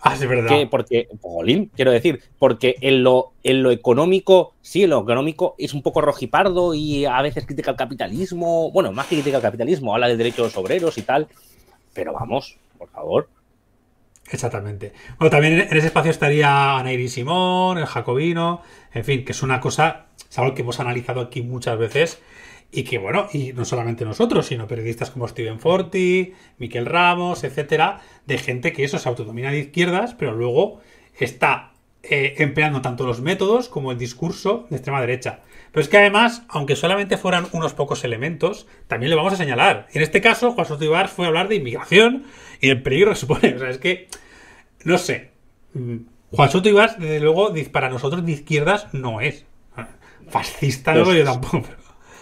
Ah, sí, verdad. Que porque, jolín, quiero decir, porque en lo, en lo económico, sí, en lo económico es un poco rojipardo y a veces critica al capitalismo, bueno, más que critica al capitalismo, habla de derechos obreros y tal, pero vamos, por favor. Exactamente. Bueno, también en ese espacio estaría Anairi Simón, el Jacobino, en fin, que es una cosa, es algo que hemos analizado aquí muchas veces, y que bueno, y no solamente nosotros, sino periodistas como Steven Forti, Miquel Ramos, etcétera, de gente que eso se autodomina de izquierdas, pero luego está eh, empleando tanto los métodos como el discurso de extrema derecha. Pero es que además, aunque solamente fueran unos pocos elementos, también le vamos a señalar. En este caso, Juan Soto Ibar fue a hablar de inmigración y el peligro que supone. O sea, es que, no sé. Mm, Juan Soto Ibar, desde luego, para nosotros de izquierdas no es. Ah, fascista no lo yo tampoco.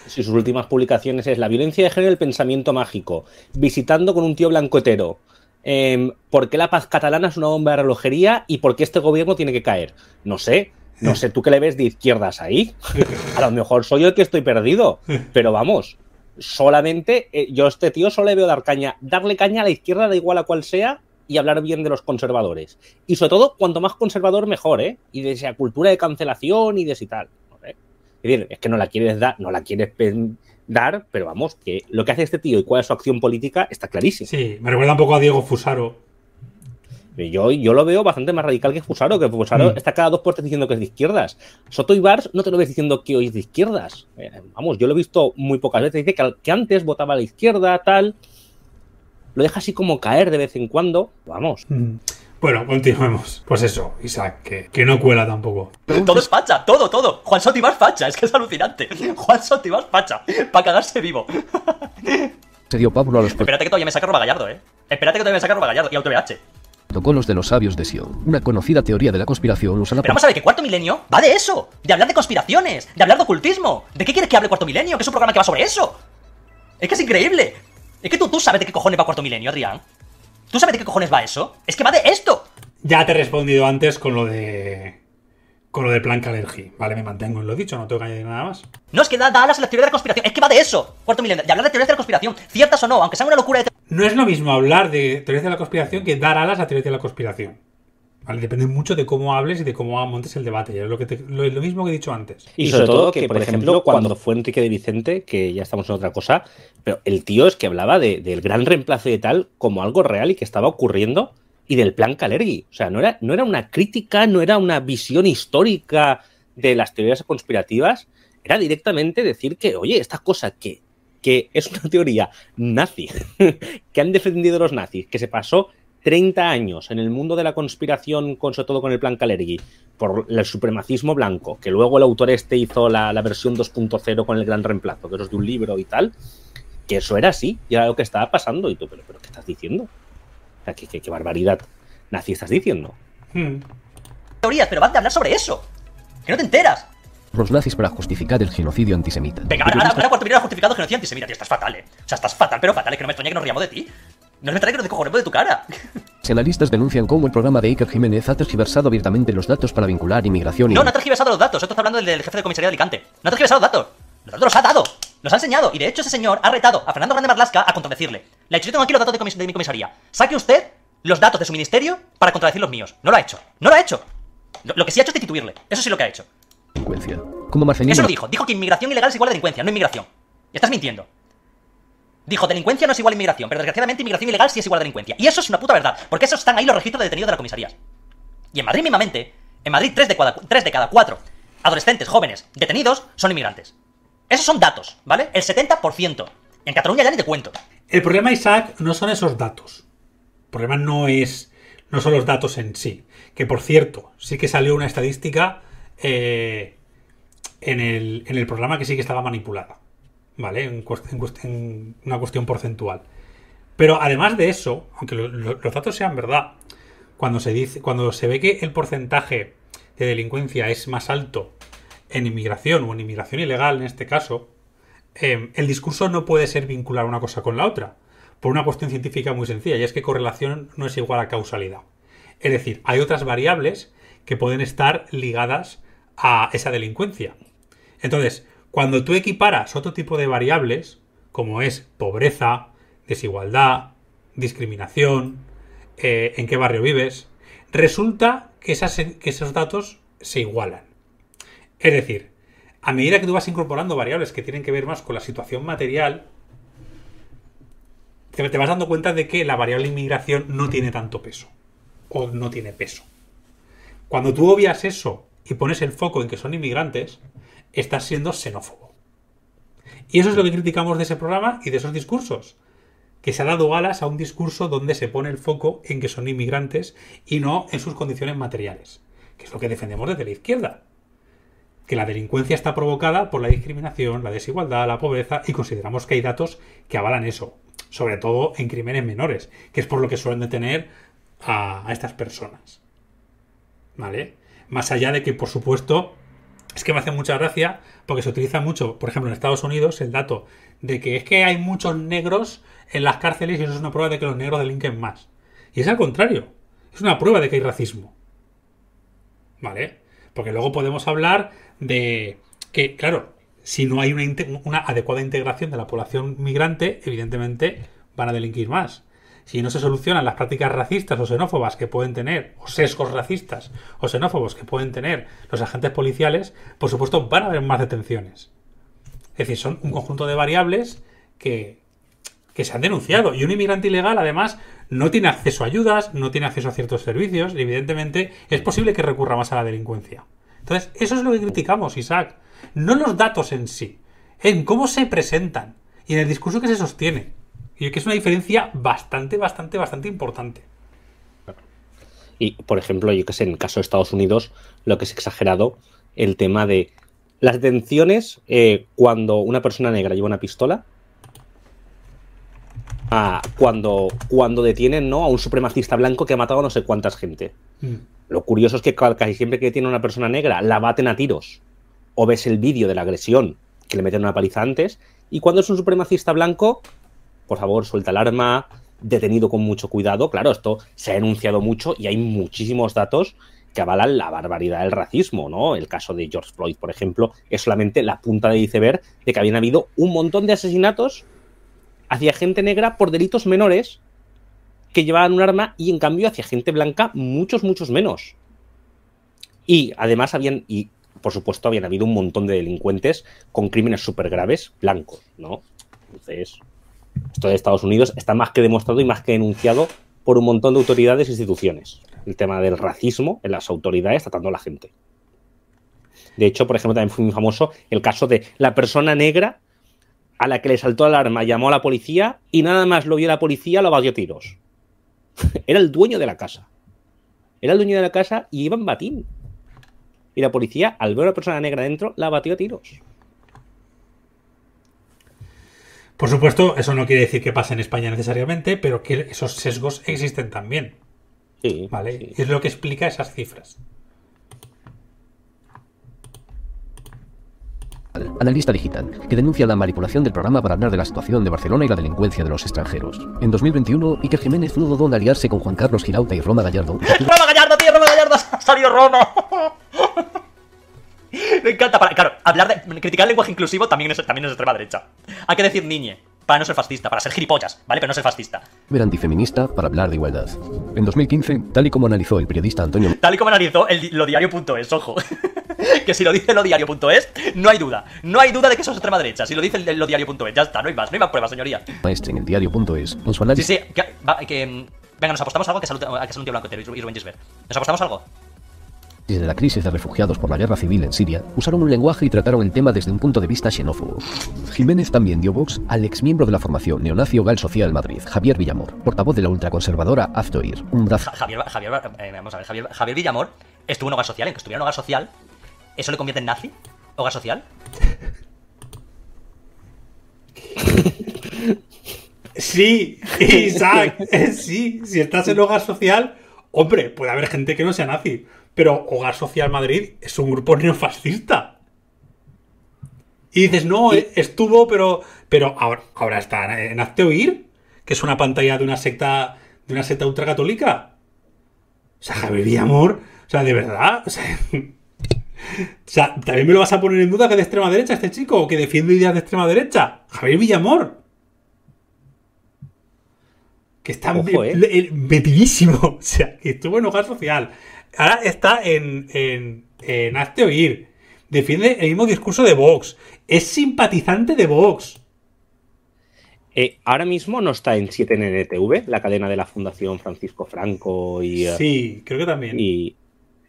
Si sus últimas publicaciones es La violencia de género y el pensamiento mágico, Visitando con un tío blancotero, eh, em, ¿por qué la paz catalana es una bomba de relojería y por qué este gobierno tiene que caer? No sé, no eh. sé, tú qué le ves de izquierdas ahí. A lo mejor soy yo el que estoy perdido, pero vamos, solamente eh, yo a este tío solo le veo dar caña, darle caña a la izquierda, da igual a cual sea, y hablar bien de los conservadores. Y sobre todo, cuanto más conservador, mejor, ¿eh? Y de esa cultura de cancelación y de si tal es que no la quieres dar, no la quieres dar, pero vamos, que lo que hace este tío y cuál es su acción política está clarísimo. Sí, me recuerda un poco a Diego Fusaro. Yo, yo lo veo bastante más radical que Fusaro, que Fusaro mm. está cada dos puertas diciendo que es de izquierdas. Soto y Bars no te lo ves diciendo que hoy es de izquierdas. Eh, vamos, yo lo he visto muy pocas veces. Dice que, antes votaba a la izquierda, tal. Lo deja así como caer de vez en cuando. Vamos. Mm. Bueno, continuemos. Pues eso, Isaac, que, que no cuela tampoco. Todo es facha, todo, todo. Juan más facha, es que es alucinante. Juan más facha, para cagarse vivo. Se dio Pablo a los... Espérate que todavía me saca Roba Gallardo, eh. Espérate que todavía me saca Roba Gallardo y AutoBH protocolos de los sabios de Sion, una conocida teoría de la conspiración Pero vamos a ver que Cuarto Milenio va de eso, de hablar de conspiraciones, de hablar de ocultismo. ¿De qué quieres que hable Cuarto Milenio? Que es un programa que va sobre eso. Es que es increíble. Es que tú, tú sabes de qué cojones va Cuarto Milenio, Adrián. ¿Tú sabes de qué cojones va eso? Es que va de esto. Ya te he respondido antes con lo de... Con lo del plan Calergi. Vale, me mantengo en lo dicho, no tengo que añadir nada más. No, es que da, alas a la teoría de la conspiración. Es que va de eso. Cuarto milenio, de hablar de teorías de la conspiración, ciertas o no, aunque sea una locura de... No es lo mismo hablar de teorías de la conspiración que dar alas a teoría de la conspiración depende mucho de cómo hables y de cómo montes el debate. Es lo, mismo que he dicho antes. Y, sobre, todo que, por ejemplo, cuando fue Enrique de Vicente, que ya estamos en otra cosa, pero el tío es que hablaba del gran reemplazo de tal como algo real y que estaba ocurriendo y del plan Calergi. O sea, no era, no era una crítica, no era una visión histórica de las teorías conspirativas, era directamente decir que, oye, esta cosa que, que es una teoría nazi, que han defendido los nazis, que se pasó 30 años en el mundo de la conspiración, con, sobre todo con el plan Calergi, por el supremacismo blanco, que luego el autor este hizo la, versión 2.0 con el gran reemplazo, que eso es de un libro y tal, que eso era así, y era lo que estaba pasando. Y tú, pero, pero ¿qué estás diciendo? ¿qué, barbaridad nazi estás diciendo? Hmm. Teorías, pero van a hablar sobre eso. Que no te enteras. Los nazis para justificar el genocidio antisemita. Venga, ahora, ahora, tu justificado el genocidio antisemita, tío, estás fatal, eh. O sea, estás fatal, pero fatal, que no me extraña que nos riamos de ti. No me traigo los descojonemos de tu cara. Analistas denuncian cómo el programa de Iker Jiménez ha tergiversado abiertamente los datos para vincular inmigración y... No, no ha tergiversado los datos. Esto está hablando del, jefe de comisaría de Alicante. No ha tergiversado los datos. Los datos los ha dado. Los ha enseñado. Y de hecho ese señor ha retado a Fernando Grande Marlasca a contradecirle. Le ha dicho, yo tengo aquí los datos de, mi comisaría. Saque usted los datos de su ministerio para contradecir los míos. No lo ha hecho. No lo ha hecho. Lo, que sí ha hecho es destituirle. Eso sí lo que ha hecho. Delincuencia. Como Marcelino... Eso lo dijo. Dijo que inmigración ilegal es igual a delincuencia, no inmigración. estás mintiendo. Dijo, delincuencia no es igual a inmigración, pero desgraciadamente inmigración ilegal sí es igual a delincuencia. Y eso es una puta verdad, porque esos están ahí los registros de detenidos de las comisarías. Y en Madrid mismamente, en Madrid 3 de, de cada 4 adolescentes, jóvenes, detenidos son inmigrantes. Esos son datos, ¿vale? El 70%. En Cataluña ya ni te cuento. El problema, Isaac, no son esos datos. El problema no es. no son los datos en sí. Que por cierto, sí que salió una estadística eh, en el programa que sí que estaba manipulada. ¿vale? En, una cuestión porcentual. Pero además de eso, aunque los datos sean verdad, cuando se dice, cuando se ve que el porcentaje de delincuencia es más alto en inmigración o en inmigración ilegal en este caso, em, el discurso no puede ser vincular una cosa con la otra, por una cuestión científica muy sencilla, y es que correlación no es igual a causalidad. Es decir, hay otras variables que pueden estar ligadas a esa delincuencia. Entonces, cuando tú equiparas otro tipo de variables, como es pobreza, desigualdad, discriminación, eh, en qué barrio vives, resulta que, que esos datos se igualan. Es decir, a medida que tú vas incorporando variables que tienen que ver más con la situación material, te, vas dando cuenta de que la variable inmigración no tiene tanto peso. O no tiene peso. Cuando tú obvias eso y pones el foco en que son inmigrantes, estás siendo xenófobo. Y eso es lo que criticamos de ese programa y de esos discursos, que se ha dado alas a un discurso donde se pone el foco en que son inmigrantes y no en sus condiciones materiales, que es lo que defendemos desde la izquierda. Que la delincuencia está provocada por la discriminación, la desigualdad, la pobreza y consideramos que hay datos que avalan eso, sobre todo en crímenes menores, que es por lo que suelen detener a, a estas personas. ¿Vale? Más allá de que, por supuesto, es que me hace mucha gracia porque se utiliza mucho, por ejemplo, en Estados Unidos, el dato de que es que hay muchos negros en las cárceles y eso es una prueba de que los negros delinquen más. Y es al contrario, es una prueba de que hay racismo. ¿Vale? Porque luego podemos hablar de que, claro, si no hay una, una adecuada integración de la población migrante, evidentemente van a delinquir más si no se solucionan las prácticas racistas o xenófobas que pueden tener, o sesgos racistas o xenófobos que pueden tener los agentes policiales, por supuesto van a haber más detenciones. Es decir, son un conjunto de variables que, se han denunciado. Y un inmigrante ilegal, además, no tiene acceso a ayudas, no tiene acceso a ciertos servicios, y evidentemente es posible que recurra más a la delincuencia. Entonces, eso es lo que criticamos, Isaac. No los datos en sí, en cómo se presentan y en el discurso que se sostiene. Y que es una diferencia bastante, bastante, bastante importante. Y, por ejemplo, yo que sé, en el caso de Estados Unidos, lo que es exagerado, el tema de las detenciones eh, cuando una persona negra lleva una pistola, a cuando, cuando detienen ¿no? a un supremacista blanco que ha matado a no sé cuántas gente. Mm. Lo curioso es que casi siempre que tiene una persona negra, la baten a tiros. O ves el vídeo de la agresión, que le meten una paliza antes, y cuando es un supremacista blanco, por favor, suelta el arma, detenido con mucho cuidado. Claro, esto se ha enunciado mucho y hay muchísimos datos que avalan la barbaridad del racismo, ¿no? El caso de George Floyd, por ejemplo, es solamente la punta de iceberg de que habían habido un montón de asesinatos hacia gente negra por delitos menores que llevaban un arma y en cambio hacia gente blanca muchos, muchos menos. Y además habían, y por supuesto habían habido un montón de delincuentes con crímenes súper graves blancos, ¿no? Entonces, esto de Estados Unidos está más que demostrado y más que denunciado por un montón de autoridades e instituciones. El tema del racismo en las autoridades tratando a la gente. De hecho, por ejemplo, también fue muy famoso el caso de la persona negra a la que le saltó alarma, llamó a la policía y nada más lo vio la policía, lo batió tiros. Era el dueño de la casa. Era el dueño de la casa y iban en batín. Y la policía, al ver a una persona negra dentro, la batió a tiros. Por supuesto, eso no quiere decir que pase en España necesariamente, pero que esos sesgos existen también. Sí, ¿Vale? Es lo que explica esas cifras. analista digital, que denuncia la manipulación del programa para hablar de la situación de Barcelona y la delincuencia de los extranjeros. En 2021, Iker Jiménez no dudó aliarse con Juan Carlos Girauta y Roma Gallardo. ¡Roma Gallardo, tío! ¡Roma Gallardo! salió Me encanta. Para, claro, hablar de, criticar el lenguaje inclusivo también es, también es extrema derecha. Hay que decir niñe. Para no ser fascista, para ser gilipollas, ¿vale? Pero no ser fascista. Ver antifeminista para hablar de igualdad. En 2015, tal y como analizó el periodista Antonio. Tal y como analizó el, lo diario.es, ojo. que si lo dice lo diario.es, no hay duda. No hay duda de que eso es extrema derecha. Si lo dice el, lo diario.es, ya está, no hay más, no hay más pruebas, señoría. Maestre en el diario.es, con su análisis. Sí, sí, que, mm, Venga, nos apostamos algo que a un tío blanco y Rubén Gisbert. ¿Nos apostamos algo? Desde la crisis de refugiados por la guerra civil en Siria, usaron un lenguaje y trataron el tema desde un punto de vista xenófobo. Jiménez también dio box al exmiembro de la formación neonazi gal Social Madrid, Javier Villamor, portavoz de la ultraconservadora Aftoir. Un Javier, Javier, eh, vamos a ver, Javier, Villamor estuvo en Hogar Social, en que estuviera en Hogar Social, ¿eso le convierte en nazi? ¿Hogar Social? sí, Isaac, sí, si estás en Hogar Social, hombre, puede haber gente que no sea nazi. Pero Hogar Social Madrid es un grupo neofascista. Y dices, no, estuvo, pero, pero ahora, está en Acto que es una pantalla de una secta, de una secta ultracatólica. O sea, Javier Villamor, o sea, de verdad, o sea, ¿también me lo vas a poner en duda que de extrema derecha este chico? que defiende ideas de extrema derecha? Javier Villamor. Que está Ojo, eh. metidísimo. O sea, que estuvo en hogar social ahora está en, en, Hazte Oír. Defiende el mismo discurso de Vox. Es simpatizante de Vox. Eh, ahora mismo no está en 7 NTV, la cadena de la Fundación Francisco Franco y... Eh, sí, creo que también. Y,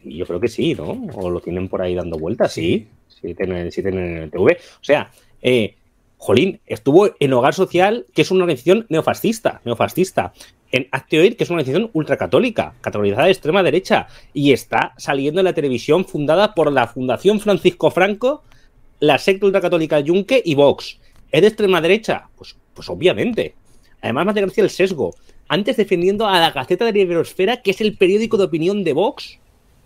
yo creo que sí, ¿no? O lo tienen por ahí dando vueltas, sí. Sí, 7NNTV. O sea, eh, Jolín, estuvo en Hogar Social, que es una organización neofascista, neofascista en Hazte que es una organización ultracatólica, categorizada de extrema derecha, y está saliendo en la televisión fundada por la Fundación Francisco Franco, la secta ultracatólica Yunque y Vox. ¿Es de extrema derecha? Pues, pues obviamente. Además, más de gracia el sesgo. Antes defendiendo a la Gaceta de la que es el periódico de opinión de Vox,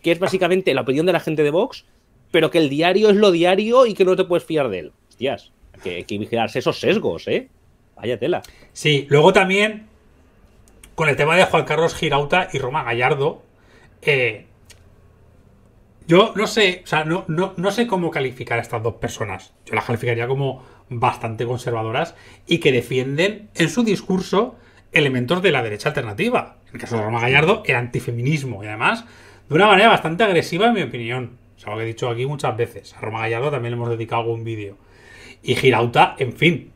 que es básicamente la opinión de la gente de Vox, pero que el diario es lo diario y que no te puedes fiar de él. Hostias, que hay que vigilarse esos sesgos, ¿eh? Vaya tela. Sí, luego también con el tema de Juan Carlos Girauta y Roma Gallardo. Eh, yo no sé, o sea, no, no, no, sé cómo calificar a estas dos personas. Yo las calificaría como bastante conservadoras y que defienden en su discurso elementos de la derecha alternativa. En el caso de Roma Gallardo, el antifeminismo y además de una manera bastante agresiva, en mi opinión. O sea, lo que he dicho aquí muchas veces. A Roma Gallardo también le hemos dedicado algún vídeo. Y Girauta, en fin,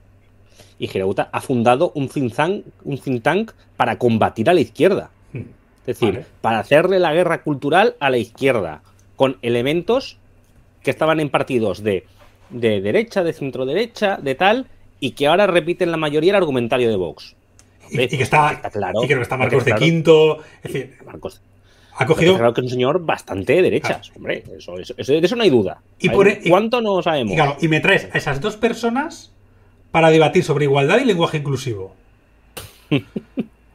y Girauta ha fundado un think tank, un para combatir a la izquierda. Hmm. Es decir, para hacerle la guerra cultural a la izquierda, con elementos que estaban en partidos de, de derecha, de centro derecha, de tal, y que ahora repiten la mayoría el argumentario de Vox. Y, que está, claro, que está Marcos de Quinto. Es decir, Ha cogido. Claro que es un señor bastante de derechas, hombre. de eso no hay duda. Y e- ¿Cuánto no sabemos? claro, y me traes a esas dos personas para debatir sobre igualdad y lenguaje inclusivo?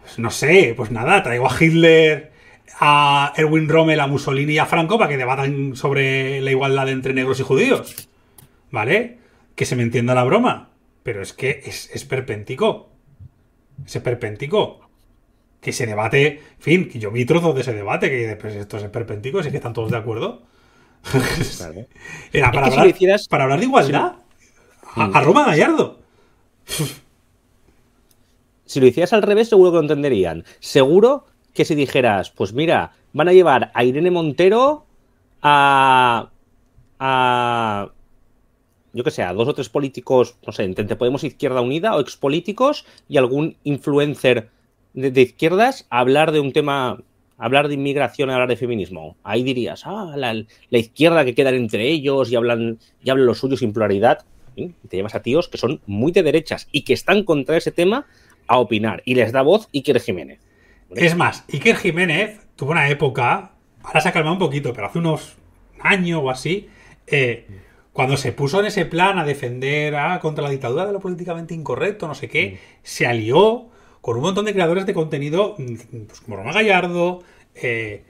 Pues no sé, pues nada, traigo a Hitler, a Erwin Rommel, a Mussolini y a Franco para que debatan sobre la igualdad entre negros y judíos. ¿Vale? Que se me entienda la broma. Pero es que es, es perpéntico. Es perpéntico. Que se debate, en fin, que yo vi trozos de ese debate, que después esto es perpéntico, Es que están todos de acuerdo. Era para, hablar, de igualdad. a Roma Gallardo si lo hicieras al revés, seguro que lo entenderían. Seguro que si dijeras, pues mira, van a llevar a Irene Montero a. a. yo que sé, a dos o tres políticos, no sé, entre Podemos e Izquierda Unida o expolíticos y algún influencer de, izquierdas a hablar de un tema hablar de inmigración, hablar de feminismo. Ahí dirías, ah, la, izquierda que quedan entre ellos y hablan, y hablan lo suyo sin pluralidad. ¿eh? te llevas a tíos que son muy de derechas y que están contra ese tema a opinar. Y les da voz Iker Jiménez. Es más, Iker Jiménez tuvo una época, ahora se ha calmado un poquito, pero hace unos años o así, eh, cuando se puso en ese plan a defender ah, contra la dictadura de lo políticamente incorrecto, no sé qué, mm. se alió con un montón de creadores de contenido, mm, pues como Roma Gallardo, eh,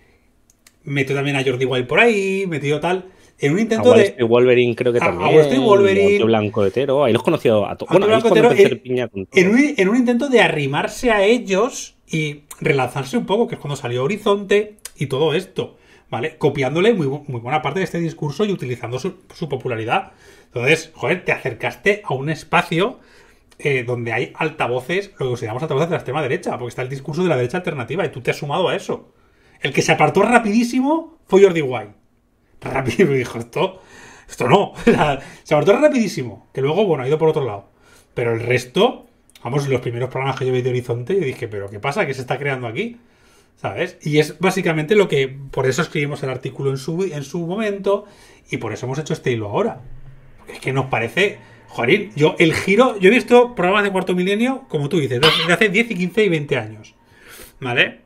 metió también a Jordi Wild por ahí, metió tal. En un intento de. Wolverine creo que también. A Wolverine. Blanco eh, en, un, intento de arrimarse a ellos y relanzarse un poco, que es cuando salió Horizonte y todo esto. ¿Vale? Copiándole muy, buena parte de este discurso y utilizando su, popularidad. Entonces, joder, te acercaste a un espacio eh, donde hay altavoces, lo que consideramos altavoces de la extrema derecha, porque está el discurso de la derecha alternativa y tú te has sumado a eso. El que se apartó rapidísimo fue Jordi White rápido. dijo, esto, esto no. se abortó rapidísimo. Que luego, bueno, ha ido por otro lado. Pero el resto, vamos, los primeros programas que yo vi de Horizonte, yo dije, pero ¿qué pasa? que se está creando aquí? ¿Sabes? Y es básicamente lo que. Por eso escribimos el artículo en su, en su momento y por eso hemos hecho este hilo ahora. es que nos parece. Joder, yo el giro. Yo he visto programas de cuarto milenio, como tú dices, de hace 10 y 15 y 20 años. ¿Vale?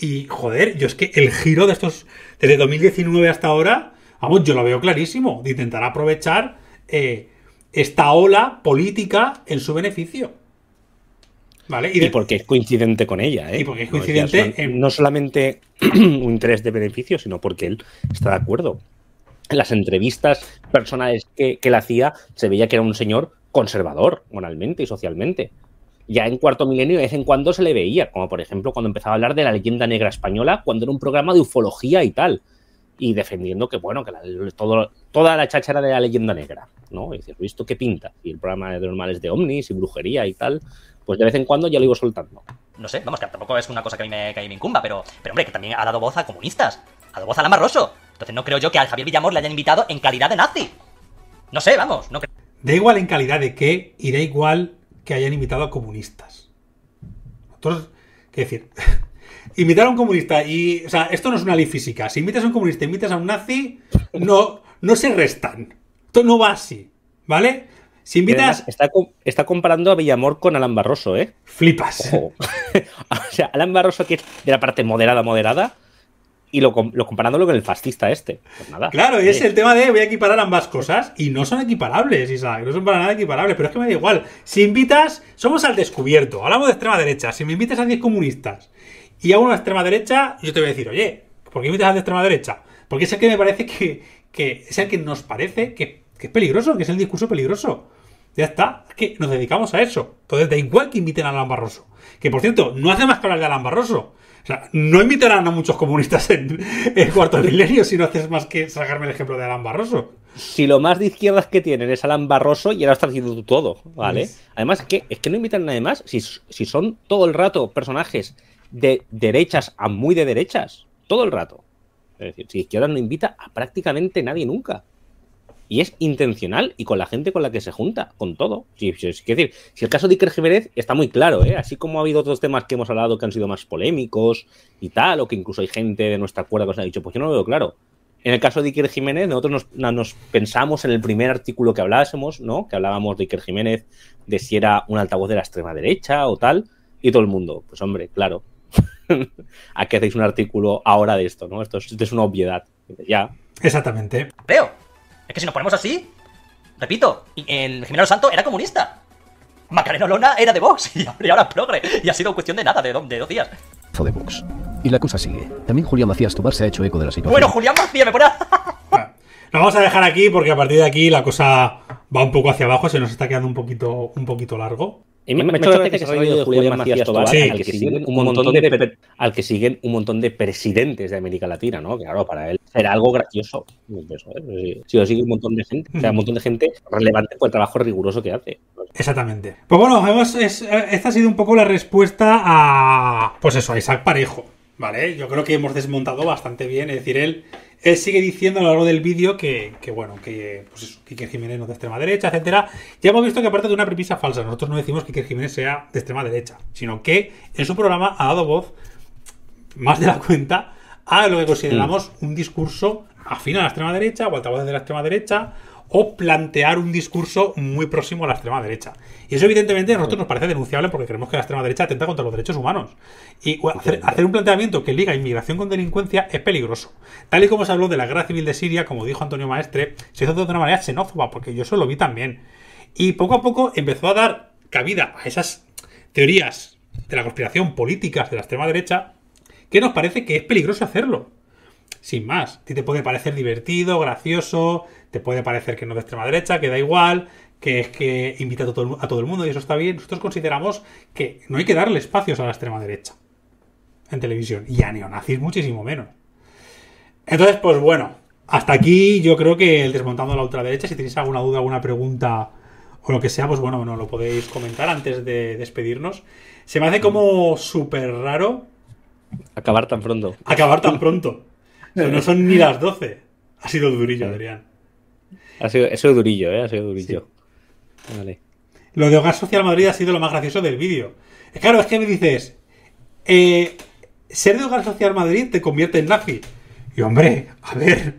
Y joder, yo es que el giro de estos, desde 2019 hasta ahora, vamos, yo lo veo clarísimo, de intentar aprovechar eh, esta ola política en su beneficio. ¿Vale? Y, porque es coincidente con ella, ¿eh? Y porque es coincidente. No, solamente un interés de beneficio, sino porque él está de acuerdo. En las entrevistas personales que, que hacía, se veía que era un señor conservador moralmente y socialmente ya en cuarto milenio de vez en cuando se le veía, como por ejemplo cuando empezaba a hablar de la leyenda negra española, cuando era un programa de ufología y tal, y defendiendo que, bueno, que toda la cháchara de la leyenda negra, ¿no? Y decir, visto qué pinta? Y el programa de normales de ovnis y brujería y tal, pues de vez en cuando ya lo iba soltando. No sé, vamos, que tampoco es una cosa que a mí me, incumba, pero, pero hombre, que también ha dado voz a comunistas, ha dado voz a amarroso. Entonces no creo yo que al Javier Villamor le hayan invitado en calidad de nazi. No sé, vamos, no creo. Da igual en calidad de qué y da igual que hayan invitado a comunistas. Entonces, qué decir, invitar a un comunista y. O sea, esto no es una ley física. Si invitas a un comunista, invitas a un nazi, no, no se restan. Esto no va así. ¿Vale? Si invitas. Está, está, comparando a Villamor con Alan Barroso, ¿eh? Flipas. o sea, Alan Barroso, que es de la parte moderada, moderada, y lo, lo, comparándolo con el fascista este. Pues nada. Claro, y es eh, el tema de voy a equiparar ambas cosas y no son equiparables, Isaac, no son para nada equiparables, pero es que me da igual. Si invitas, somos al descubierto, hablamos de extrema derecha, si me invitas a 10 comunistas y a uno extrema derecha, yo te voy a decir, oye, ¿por qué invitas a de extrema derecha? Porque es el que me parece que, es el que nos parece que, es peligroso, que es el discurso peligroso. Ya está, es que nos dedicamos a eso. Entonces da igual que inviten a Alan Que por cierto, no hace más que hablar de Alan Barroso. O sea, no invitarán a muchos comunistas en el cuarto milenio si no haces más que sacarme el ejemplo de Alan Barroso. Si lo más de izquierdas que tienen es Alan Barroso, y ahora está haciendo todo, ¿vale? Además, es que no invitan a nadie más si, si son todo el rato personajes de derechas a muy de derechas. Todo el rato. Es decir, si izquierda no invita a prácticamente nadie nunca y es intencional y con la gente con la que se junta, con todo. Sí, decir, si el caso de Iker Jiménez está muy claro, ¿eh? así como ha habido otros temas que hemos hablado que han sido más polémicos y tal, o que incluso hay gente de nuestra cuerda que os ha dicho, pues yo no lo veo claro. En el caso de Iker Jiménez, nosotros nos, pensamos en el primer artículo que hablásemos, ¿no? Que hablábamos de Iker Jiménez, de si era un altavoz de la extrema derecha o tal, y todo el mundo, pues hombre, claro. ¿A qué hacéis un artículo ahora de esto, no? Esto es, esto es una obviedad. Ya. Exactamente. Veo. Es que si nos ponemos así, repito, el Jimeno Santo era comunista. Macarena Lona era de Vox y ahora es progre. Y ha sido cuestión de nada, de, dos días. De Vox. Y la cosa sigue. También Julián Macías Tobar se ha hecho eco de la situación. Bueno, Julián Macías, me pone... Lo vamos a dejar aquí porque a partir de aquí la cosa va un poco hacia abajo, se nos está quedando un poquito largo. Me ha me, que se ha de Julián Macías Tobar, al, que siguen un montón de, al que siguen un montón de presidentes de América Latina, ¿no? Claro, para él era algo gracioso. Eso, pues, pues, sí, lo sigue un montón de gente, o sea, un montón de gente relevante por el trabajo riguroso que hace. Exactamente. Pues bueno, eh, esta ha sido un poco la respuesta a, pues eso, a Isaac Parejo. ¿Vale? Yo creo que hemos desmontado bastante bien. Es decir, él, sigue diciendo a lo largo del vídeo que, que bueno, que pues Jiménez no es de extrema derecha, etcétera. Ya hemos visto que aparte de una premisa falsa, nosotros no decimos que Jiménez sea de extrema derecha, sino que en su programa ha dado voz, más de la cuenta, a lo que consideramos un discurso afín a la extrema derecha, o altavoz de la extrema derecha, o plantear un discurso muy próximo a la extrema derecha. Y eso, evidentemente, a nosotros nos parece denunciable porque creemos que la extrema derecha atenta contra los derechos humanos. Y hacer, un planteamiento que liga inmigración con delincuencia es peligroso. Tal y como se habló de la guerra civil de Siria, como dijo Antonio Maestre, se hizo de una manera xenófoba, porque yo eso lo vi también. Y poco a poco empezó a dar cabida a esas teorías de la conspiración políticas de la extrema derecha que nos parece que es peligroso hacerlo sin más. ti te puede parecer divertido, gracioso, te puede parecer que no de extrema derecha, que da igual, que es que invita a todo, el mundo y eso está bien. Nosotros consideramos que no hay que darle espacios a la extrema derecha en televisión y a neonazis muchísimo menos. Entonces, pues bueno, hasta aquí yo creo que el desmontando a la ultraderecha, si tenéis alguna duda, alguna pregunta o lo que sea, pues bueno, no lo podéis comentar antes de despedirnos. Se me hace como súper raro. Acabar tan pronto. Acabar tan pronto no son ni las 12. Ha sido durillo, Adrián. Ha sido, durillo, ¿eh? Ha sido durillo. Vale. Lo de Hogar Social Madrid ha sido lo más gracioso del vídeo. Claro, es que me dices, eh, ser de Hogar Social Madrid te convierte en nazi. Y hombre, a ver.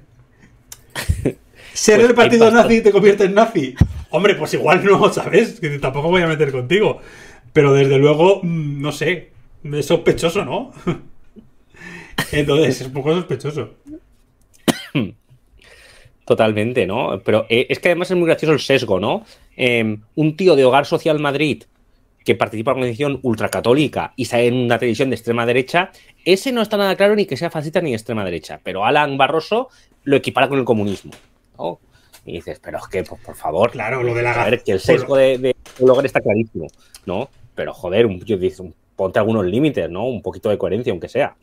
Ser pues del partido nazi te convierte en nazi. Hombre, pues igual no, ¿sabes? Que tampoco voy a meter contigo. Pero desde luego, mm, no sé. Es sospechoso, ¿no? Entonces, es un poco sospechoso. Totalmente, ¿no? Pero eh, es que además es muy gracioso el sesgo, ¿no? Em, un tío de Hogar Social Madrid que participa en una edición ultracatólica y sale en una televisión de extrema derecha, ese no está nada claro ni que sea fascista ni extrema derecha. Pero Alan Barroso lo equipara con el comunismo. ¿no? Y dices, pero es que, pues, por favor. Claro, lo de la. A ver, que el sesgo de, Hogar está clarísimo, ¿no? Pero joder, ponte algunos límites, ¿no? Un poquito de coherencia, aunque sea.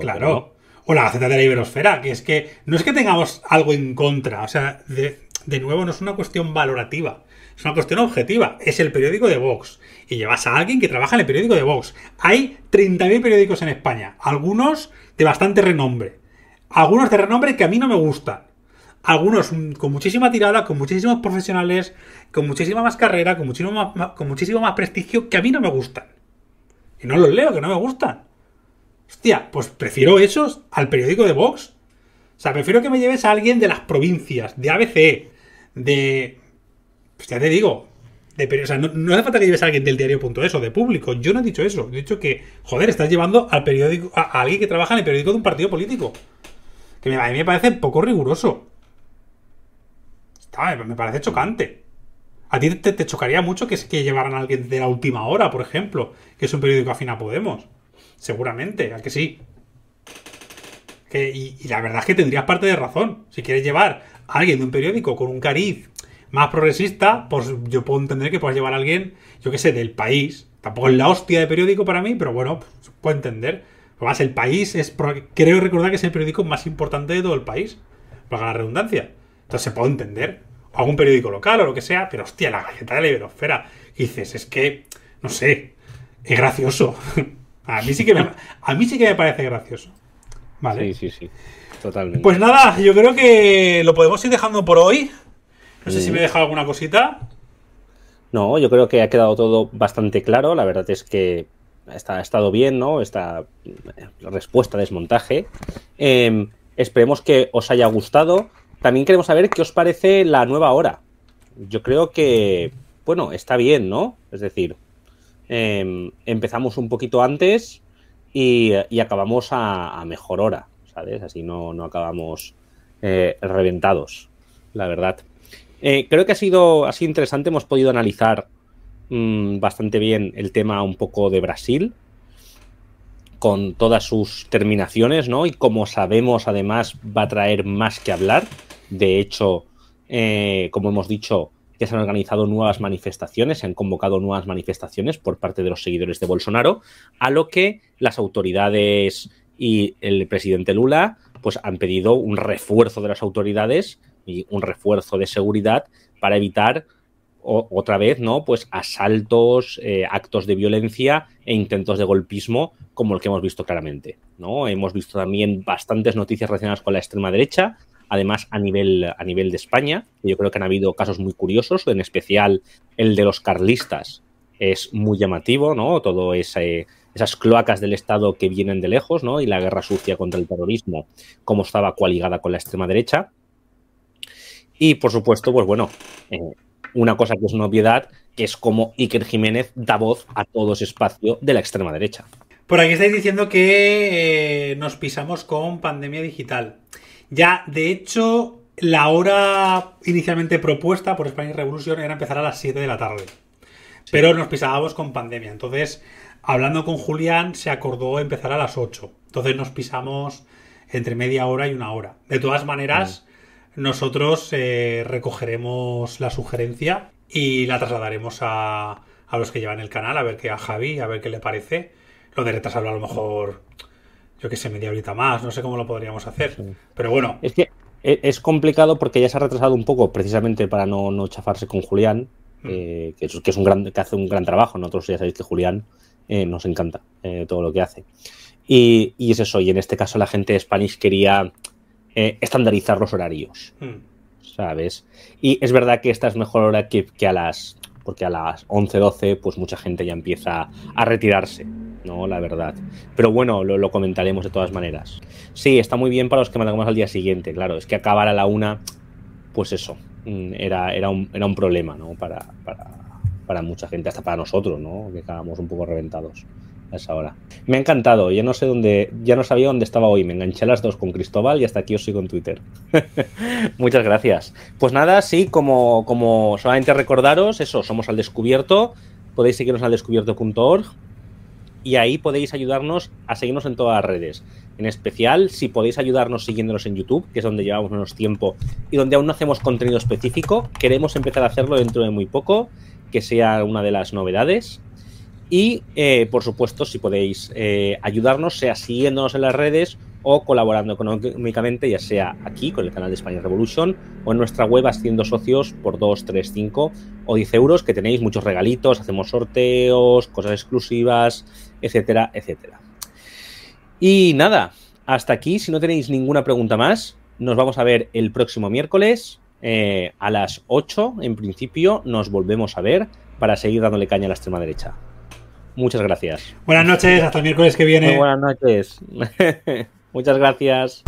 Claro. O la Gaceta de la Iberosfera, que es que no es que tengamos algo en contra, o sea, de, de nuevo no es una cuestión valorativa, es una cuestión objetiva, es el periódico de Vox. Y llevas a alguien que trabaja en el periódico de Vox. Hay 30.000 periódicos en España, algunos de bastante renombre, algunos de renombre que a mí no me gustan, algunos con muchísima tirada, con muchísimos profesionales, con muchísima más carrera, con muchísimo más, con muchísimo más prestigio que a mí no me gustan. Y no los leo, que no me gustan. Hostia, pues prefiero eso al periódico de Vox. O sea, prefiero que me lleves a alguien de las provincias, de ABC, de. Pues ya te digo. De, o sea, no, hace falta que lleves a alguien del punto eso de público. Yo no he dicho eso. He dicho que, joder, estás llevando al periódico a, alguien que trabaja en el periódico de un partido político. Que a mí me parece poco riguroso. me parece chocante. A ti te, chocaría mucho que, que llevaran a alguien de la última hora, por ejemplo, que es un periódico afín a Podemos. Seguramente, a que sí. y, la verdad es que tendrías parte de razón. Si quieres llevar a alguien de un periódico con un cariz más progresista, pues yo puedo entender que puedas llevar a alguien, yo qué sé, del país. Tampoco es la hostia de periódico para mí, pero bueno, pues, puedo entender. más pues el país es, creo recordar que es el periódico más importante de todo el país. Para la redundancia. Entonces se puede entender. O algún periódico local o lo que sea, pero hostia, la galleta de la iberosfera. dices, es que, no sé, es gracioso. A mí sí que me, a mí sí me parece gracioso. Vale. Sí, sí, sí. Totalmente. Pues nada, yo creo que lo podemos ir dejando por hoy. No sé si me he eh. dejado alguna cosita. No, yo creo que ha quedado todo bastante claro. La verdad es que está, ha estado bien, ¿no? Esta eh, respuesta, desmontaje. Em, esperemos que os haya gustado. También queremos saber qué os parece la nueva hora. Yo creo que, bueno, está bien, ¿no? Es decir, Em, empezamos un poquito antes y, acabamos a, mejor hora, ¿sabes? Así no, no acabamos eh, reventados, la verdad. Eh, creo que ha sido así interesante, hemos podido analizar mm, bastante bien el tema un poco de Brasil, con todas sus terminaciones, ¿no? Y como sabemos, además, va a traer más que hablar. De hecho, eh, como hemos dicho, que se han organizado nuevas manifestaciones, se han convocado nuevas manifestaciones por parte de los seguidores de Bolsonaro, a lo que las autoridades y el presidente Lula pues han pedido un refuerzo de las autoridades y un refuerzo de seguridad para evitar otra vez, ¿no? Pues asaltos, eh, actos de violencia e intentos de golpismo como el que hemos visto claramente, ¿no? Hemos visto también bastantes noticias relacionadas con la extrema derecha, además a nivel, a nivel de España. Yo creo que han habido casos muy curiosos, en especial el de los carlistas es muy llamativo, ¿no? Todo esas cloacas del Estado que vienen de lejos, ¿no? Y la guerra sucia contra el terrorismo, como estaba coaligada con la extrema derecha. Y por supuesto, pues bueno, eh, una cosa que es una obviedad, que es como Iker Jiménez da voz a todo ese espacio de la extrema derecha. Por aquí estáis diciendo que eh, nos pisamos con pandemia digital. Ya, de hecho, la hora inicialmente propuesta por Spanish Revolution era empezar a las 7 de la tarde. Pero nos pisábamos con pandemia. Entonces, hablando con Julián, se acordó empezar a las 8. Entonces nos pisamos entre media hora y una hora. De todas maneras, nosotros eh, recogeremos la sugerencia y la trasladaremos a, los que llevan el canal, a ver qué a Javi, a ver qué le parece. Lo de retrasarlo a lo mejor que se media más, no sé cómo lo podríamos hacer. Pero bueno. Es que e, es complicado porque ya se ha retrasado un poco, precisamente para no, no chafarse con Julián, mm. eh, que, un que hace un gran trabajo. Nosotros ya sabéis que Julián eh, nos encanta eh, todo lo que hace. Y, es eso, y en este caso la gente de Spanish quería estandarizar los horarios. Mm. ¿Sabes? Y es verdad que esta es mejor hora que, que a las. Porque a las 11, 12, pues mucha gente ya empieza a retirarse. No, la verdad. Pero bueno, lo, comentaremos de todas maneras. Sí, está muy bien para los que mandamos al día siguiente, claro. Es que acabar a la una, pues eso, mm, era, era, un, problema, ¿no? Para, para mucha gente, hasta para nosotros, ¿no? Que acabamos un poco reventados a esa hora. Me ha encantado, ya no sé dónde, ya no sabía dónde estaba hoy. Me enganché a las dos con Cristóbal y hasta aquí os sigo en Twitter. Muchas gracias. Pues nada, sí, como, como solamente recordaros, eso, somos al descubierto. Podéis seguirnos al descubierto.org y ahí podéis ayudarnos a seguirnos en todas las redes. En especial, si podéis ayudarnos siguiéndonos en YouTube, que es donde llevamos menos tiempo y donde aún no hacemos contenido específico, queremos empezar a hacerlo dentro de muy poco, que sea una de las novedades. Y, eh, por supuesto, si podéis eh, ayudarnos, sea siguiéndonos en las redes o colaborando económicamente, ya sea aquí con el canal de España Revolution o en nuestra web haciendo socios por 2, 3, 5 o 10 euros, que tenéis muchos regalitos, hacemos sorteos, cosas exclusivas, etcétera, etcétera. Y nada, hasta aquí, si no tenéis ninguna pregunta más, nos vamos a ver el próximo miércoles eh, a las 8, en principio, nos volvemos a ver para seguir dándole caña a la extrema derecha. Muchas gracias. Buenas noches, hasta el miércoles que viene. buenas noches. Muchas gracias.